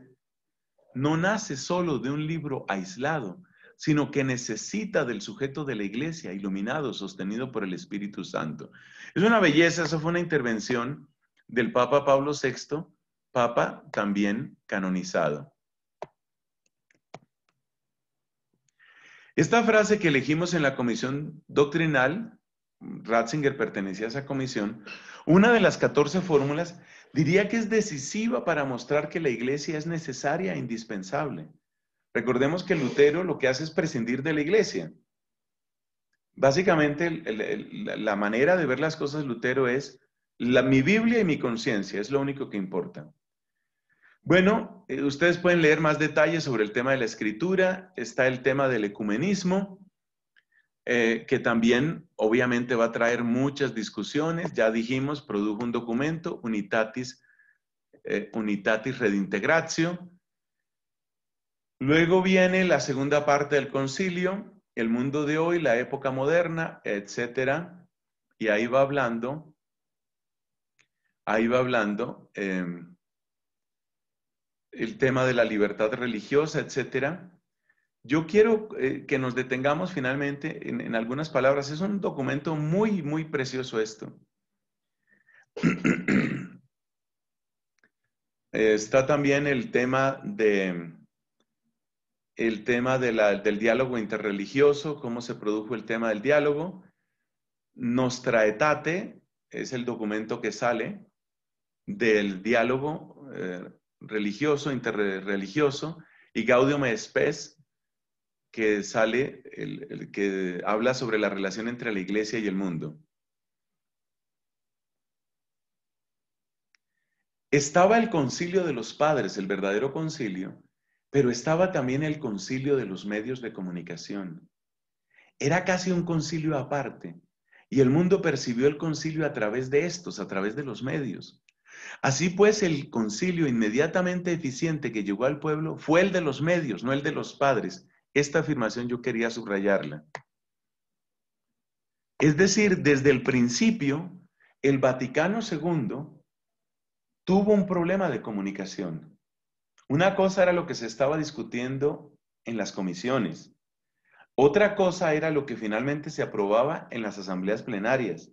no nace solo de un libro aislado, sino que necesita del sujeto de la iglesia, iluminado, sostenido por el Espíritu Santo. Es una belleza, eso fue una intervención del Papa Pablo VI, Papa también canonizado. Esta frase que elegimos en la comisión doctrinal, Ratzinger pertenecía a esa comisión, una de las 14 fórmulas diría que es decisiva para mostrar que la iglesia es necesaria e indispensable. Recordemos que Lutero lo que hace es prescindir de la iglesia. Básicamente, la manera de ver las cosas de Lutero es la, mi Biblia y mi conciencia, es lo único que importa. Bueno, eh, ustedes pueden leer más detalles sobre el tema de la escritura, está el tema del ecumenismo, eh, que también obviamente va a traer muchas discusiones. Ya dijimos, produjo un documento, Unitatis, eh, Unitatis Redintegratio, Luego viene la segunda parte del concilio, el mundo de hoy, la época moderna, etcétera. Y ahí va hablando, ahí va hablando em, el tema de la libertad religiosa, etcétera. Yo quiero eh, que nos detengamos finalmente en, algunas palabras. Es un documento muy, muy precioso esto. Está también el tema de el tema del diálogo interreligioso, cómo se produjo el tema del diálogo. Nostra Etate es el documento que sale del diálogo eh, religioso, interreligioso, y Gaudium Spes, que sale, el que habla sobre la relación entre la iglesia y el mundo. Estaba el concilio de los padres, el verdadero concilio, pero estaba también el concilio de los medios de comunicación. Era casi un concilio aparte, y el mundo percibió el concilio a través de estos, a través de los medios. Así pues, el concilio inmediatamente eficiente que llegó al pueblo fue el de los medios, no el de los padres. Esta afirmación yo quería subrayarla. Es decir, desde el principio, el Vaticano II tuvo un problema de comunicación. Una cosa era lo que se estaba discutiendo en las comisiones. Otra cosa era lo que finalmente se aprobaba en las asambleas plenarias.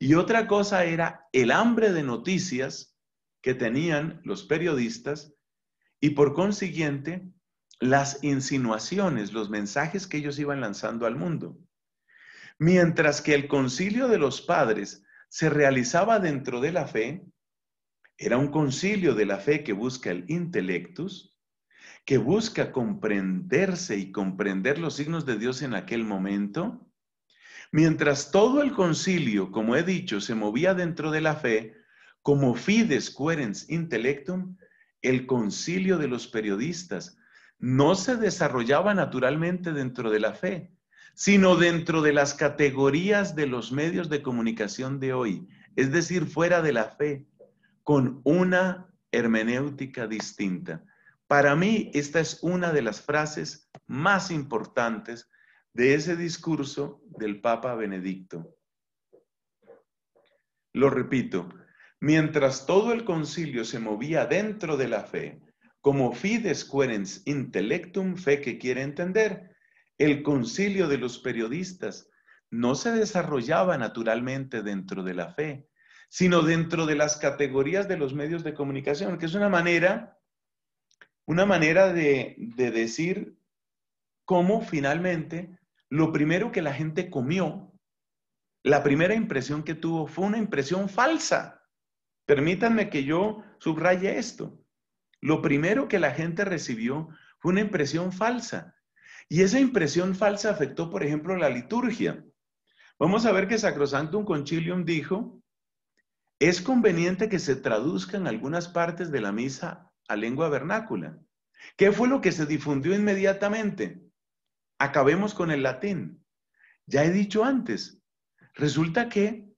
Y otra cosa era el hambre de noticias que tenían los periodistas y por consiguiente las insinuaciones, los mensajes que ellos iban lanzando al mundo. Mientras que el concilio de los padres se realizaba dentro de la fe, era un concilio de la fe que busca el intellectus, que busca comprenderse y comprender los signos de Dios en aquel momento. Mientras todo el concilio, como he dicho, se movía dentro de la fe, como fides querens intellectum, el concilio de los periodistas no se desarrollaba naturalmente dentro de la fe, sino dentro de las categorías de los medios de comunicación de hoy, es decir, fuera de la fe con una hermenéutica distinta. Para mí, esta es una de las frases más importantes de ese discurso del Papa Benedicto. Lo repito, mientras todo el concilio se movía dentro de la fe, como fides querens intellectum, fe que quiere entender, el concilio de los periodistas no se desarrollaba naturalmente dentro de la fe, sino dentro de las categorías de los medios de comunicación, que es una manera, una manera de, decir cómo finalmente lo primero que la gente comió, la primera impresión que tuvo fue una impresión falsa. Permítanme que yo subraye esto. Lo primero que la gente recibió fue una impresión falsa. Y esa impresión falsa afectó, por ejemplo, la liturgia. Vamos a ver que Sacrosanctum Concilium dijo es conveniente que se traduzcan algunas partes de la misa a lengua vernácula. ¿Qué fue lo que se difundió inmediatamente? Acabemos con el latín. Ya he dicho antes, resulta que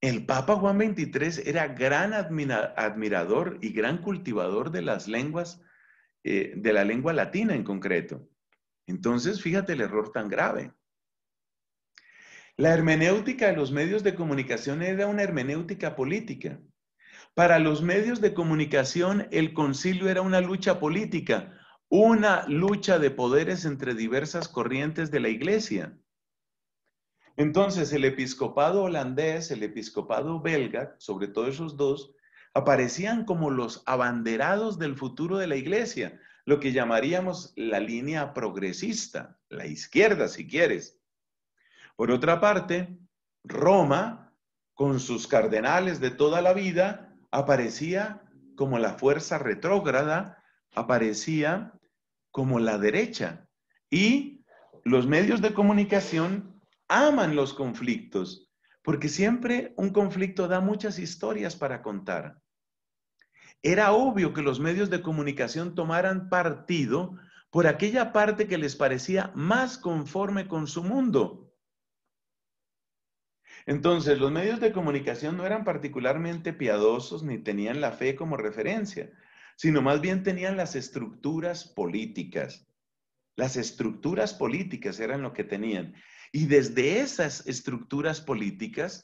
el Papa Juan XXIII era gran admirador y gran cultivador de las lenguas, eh, de la lengua latina en concreto. Entonces, fíjate el error tan grave. La hermenéutica de los medios de comunicación era una hermenéutica política. Para los medios de comunicación, el concilio era una lucha política, una lucha de poderes entre diversas corrientes de la iglesia. Entonces, el episcopado holandés, el episcopado belga, sobre todo esos dos, aparecían como los abanderados del futuro de la iglesia, lo que llamaríamos la línea progresista, la izquierda, si quieres. Por otra parte, Roma, con sus cardenales de toda la vida, aparecía como la fuerza retrógrada, aparecía como la derecha. Y los medios de comunicación aman los conflictos, porque siempre un conflicto da muchas historias para contar. Era obvio que los medios de comunicación tomaran partido por aquella parte que les parecía más conforme con su mundo. Entonces, los medios de comunicación no eran particularmente piadosos ni tenían la fe como referencia, sino más bien tenían las estructuras políticas. Las estructuras políticas eran lo que tenían. Y desde esas estructuras políticas,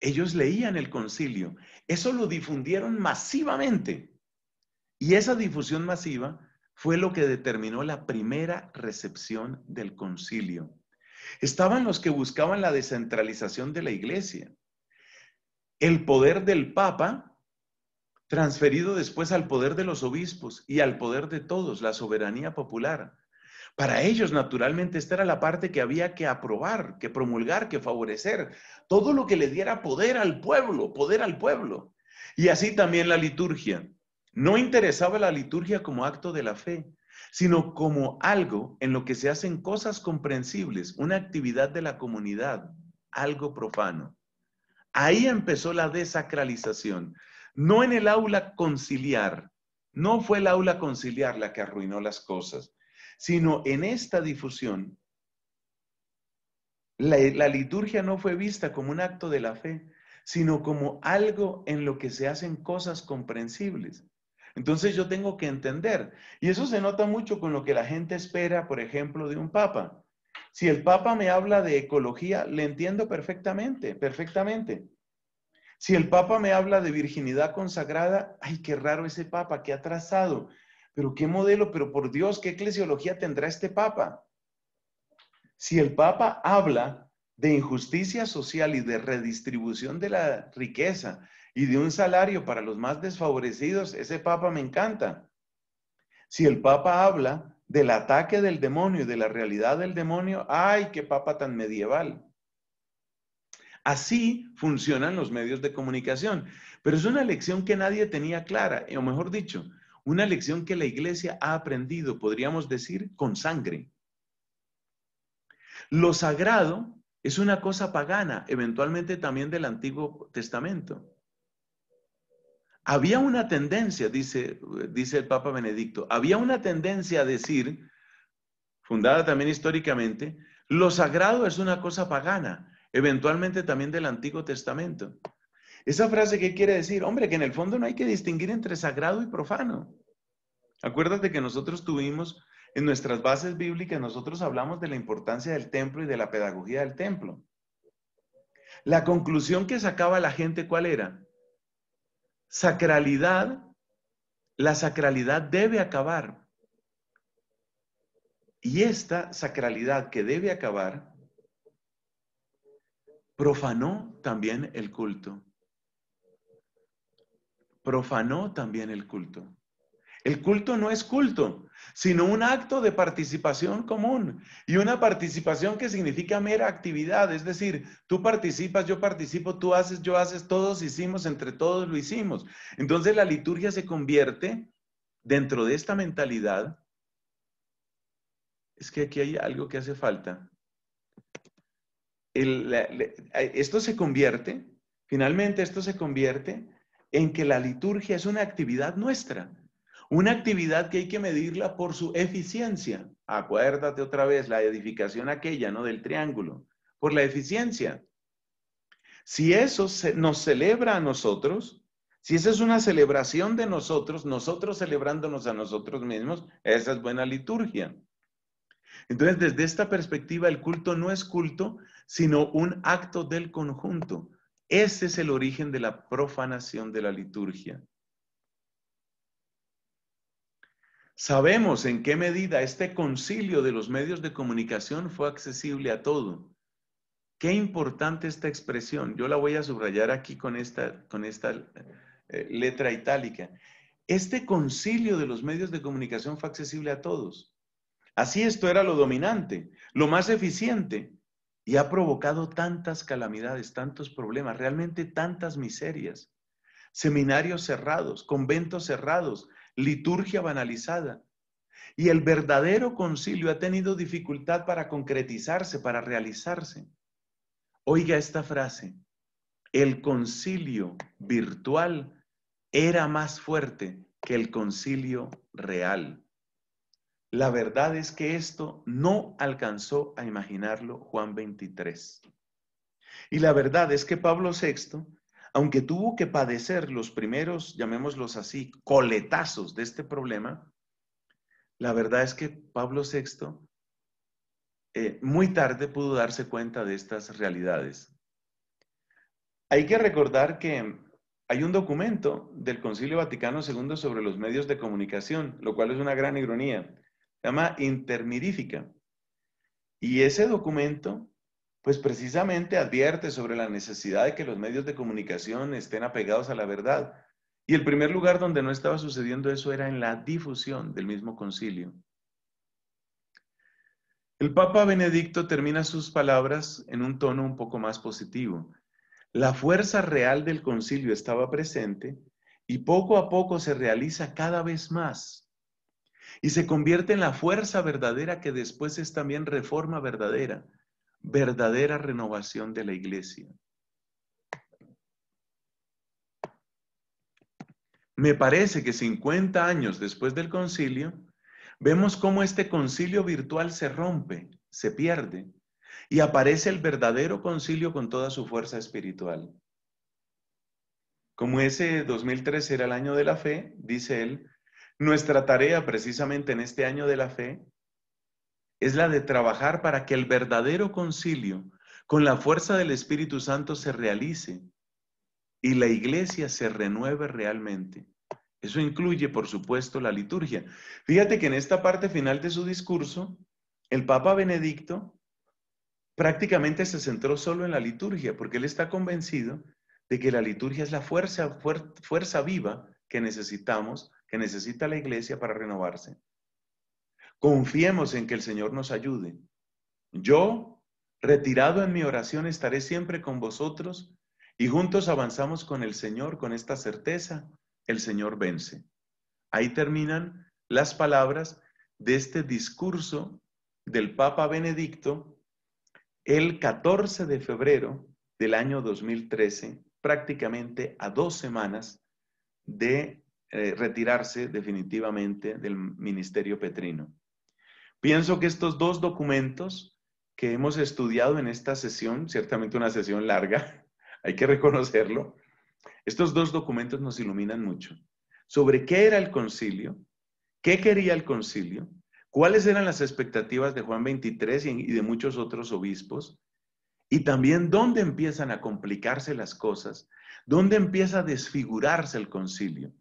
ellos leían el concilio. Eso lo difundieron masivamente. Y esa difusión masiva fue lo que determinó la primera recepción del concilio. Estaban los que buscaban la descentralización de la iglesia. El poder del Papa, transferido después al poder de los obispos y al poder de todos, la soberanía popular. Para ellos, naturalmente, esta era la parte que había que aprobar, que promulgar, que favorecer. Todo lo que le diera poder al pueblo, poder al pueblo. Y así también la liturgia. No interesaba la liturgia como acto de la fe, sino como algo en lo que se hacen cosas comprensibles, una actividad de la comunidad, algo profano. Ahí empezó la desacralización, no en el aula conciliar, no fue el aula conciliar la que arruinó las cosas, sino en esta difusión. La, liturgia no fue vista como un acto de la fe, sino como algo en lo que se hacen cosas comprensibles. Entonces yo tengo que entender. Y eso se nota mucho con lo que la gente espera, por ejemplo, de un papa. Si el papa me habla de ecología, le entiendo perfectamente, perfectamente. Si el papa me habla de virginidad consagrada, ay, qué raro ese papa, qué atrasado. Pero qué modelo, pero por Dios, qué eclesiología tendrá este papa. Si el papa habla de injusticia social y de redistribución de la riqueza, y de un salario para los más desfavorecidos, ese Papa me encanta. Si el Papa habla del ataque del demonio y de la realidad del demonio, ¡ay, qué Papa tan medieval! Así funcionan los medios de comunicación. Pero es una lección que nadie tenía clara, o mejor dicho, una lección que la iglesia ha aprendido, podríamos decir, con sangre. Lo sagrado es una cosa pagana, eventualmente también del Antiguo Testamento. Había una tendencia, dice, eh, dice el Papa Benedicto, había una tendencia a decir, fundada también históricamente, lo sagrado es una cosa pagana, eventualmente también del Antiguo Testamento. Esa frase que quiere decir, hombre, que en el fondo no hay que distinguir entre sagrado y profano. Acuérdate que nosotros tuvimos en nuestras bases bíblicas, nosotros hablamos de la importancia del templo y de la pedagogía del templo. La conclusión que sacaba la gente, ¿cuál era? sacralidad, la sacralidad debe acabar. Y esta sacralidad que debe acabar profanó también el culto. Profanó también el culto. El culto no es culto sino un acto de participación común y una participación que significa mera actividad, es decir, tú participas, yo participo, tú haces, yo haces, todos hicimos, entre todos lo hicimos. Entonces la liturgia se convierte dentro de esta mentalidad. Es que aquí hay algo que hace falta. Eh, esto se convierte, finalmente esto se convierte en que la liturgia es una actividad nuestra. Una actividad que hay que medirla por su eficiencia. Acuérdate otra vez la edificación aquella, ¿no? Del triángulo. Por la eficiencia. Si eso nos celebra a nosotros, si esa es una celebración de nosotros, nosotros celebrándonos a nosotros mismos, esa es buena liturgia. Entonces, desde esta perspectiva, el culto no es culto, sino un acto del conjunto. Ese es el origen de la profanación de la liturgia. Sabemos en qué medida este concilio de los medios de comunicación fue accesible a todo. Qué importante esta expresión. Yo la voy a subrayar aquí con esta, con esta eh, letra itálica. Este concilio de los medios de comunicación fue accesible a todos. Así esto era lo dominante, lo más eficiente y ha provocado tantas calamidades, tantos problemas, realmente tantas miserias. Seminarios cerrados, conventos cerrados, liturgia banalizada. Y el verdadero concilio ha tenido dificultad para concretizarse, para realizarse. Oiga esta frase, el concilio virtual era más fuerte que el concilio real. La verdad es que esto no alcanzó a imaginarlo Juan 23. Y la verdad es que Pablo VI aunque tuvo que padecer los primeros, llamémoslos así, coletazos de este problema, la verdad es que Pablo VI eh, muy tarde pudo darse cuenta de estas realidades. Hay que recordar que hay un documento del Concilio Vaticano II sobre los medios de comunicación, lo cual es una gran ironía. Se llama Intermirífica. Y ese documento pues precisamente advierte sobre la necesidad de que los medios de comunicación estén apegados a la verdad. Y el primer lugar donde no estaba sucediendo eso era en la difusión del mismo concilio. El Papa Benedicto termina sus palabras en un tono un poco más positivo. La fuerza real del concilio estaba presente y poco a poco se realiza cada vez más y se convierte en la fuerza verdadera que después es también reforma verdadera verdadera renovación de la iglesia. Me parece que 50 años después del concilio, vemos cómo este concilio virtual se rompe, se pierde, y aparece el verdadero concilio con toda su fuerza espiritual. Como ese 2013 era el año de la fe, dice él, nuestra tarea precisamente en este año de la fe es la de trabajar para que el verdadero concilio, con la fuerza del Espíritu Santo, se realice y la iglesia se renueve realmente. Eso incluye, por supuesto, la liturgia. Fíjate que en esta parte final de su discurso, el Papa Benedicto prácticamente se centró solo en la liturgia, porque él está convencido de que la liturgia es la fuerza, fuerza viva que necesitamos, que necesita la iglesia para renovarse. Confiemos en que el Señor nos ayude. Yo, retirado en mi oración, estaré siempre con vosotros y juntos avanzamos con el Señor, con esta certeza, el Señor vence. Ahí terminan las palabras de este discurso del Papa Benedicto el 14 de febrero del año 2013, prácticamente a dos semanas de eh, retirarse definitivamente del ministerio petrino. Pienso que estos dos documentos que hemos estudiado en esta sesión, ciertamente una sesión larga, hay que reconocerlo, estos dos documentos nos iluminan mucho sobre qué era el concilio, qué quería el concilio, cuáles eran las expectativas de Juan 23 y de muchos otros obispos, y también dónde empiezan a complicarse las cosas, dónde empieza a desfigurarse el concilio.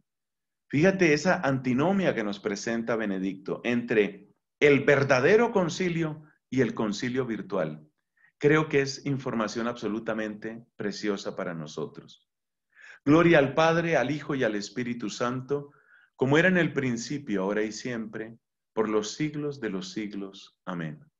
Fíjate esa antinomia que nos presenta Benedicto entre el verdadero concilio y el concilio virtual. Creo que es información absolutamente preciosa para nosotros. Gloria al Padre, al Hijo y al Espíritu Santo, como era en el principio, ahora y siempre, por los siglos de los siglos. Amén.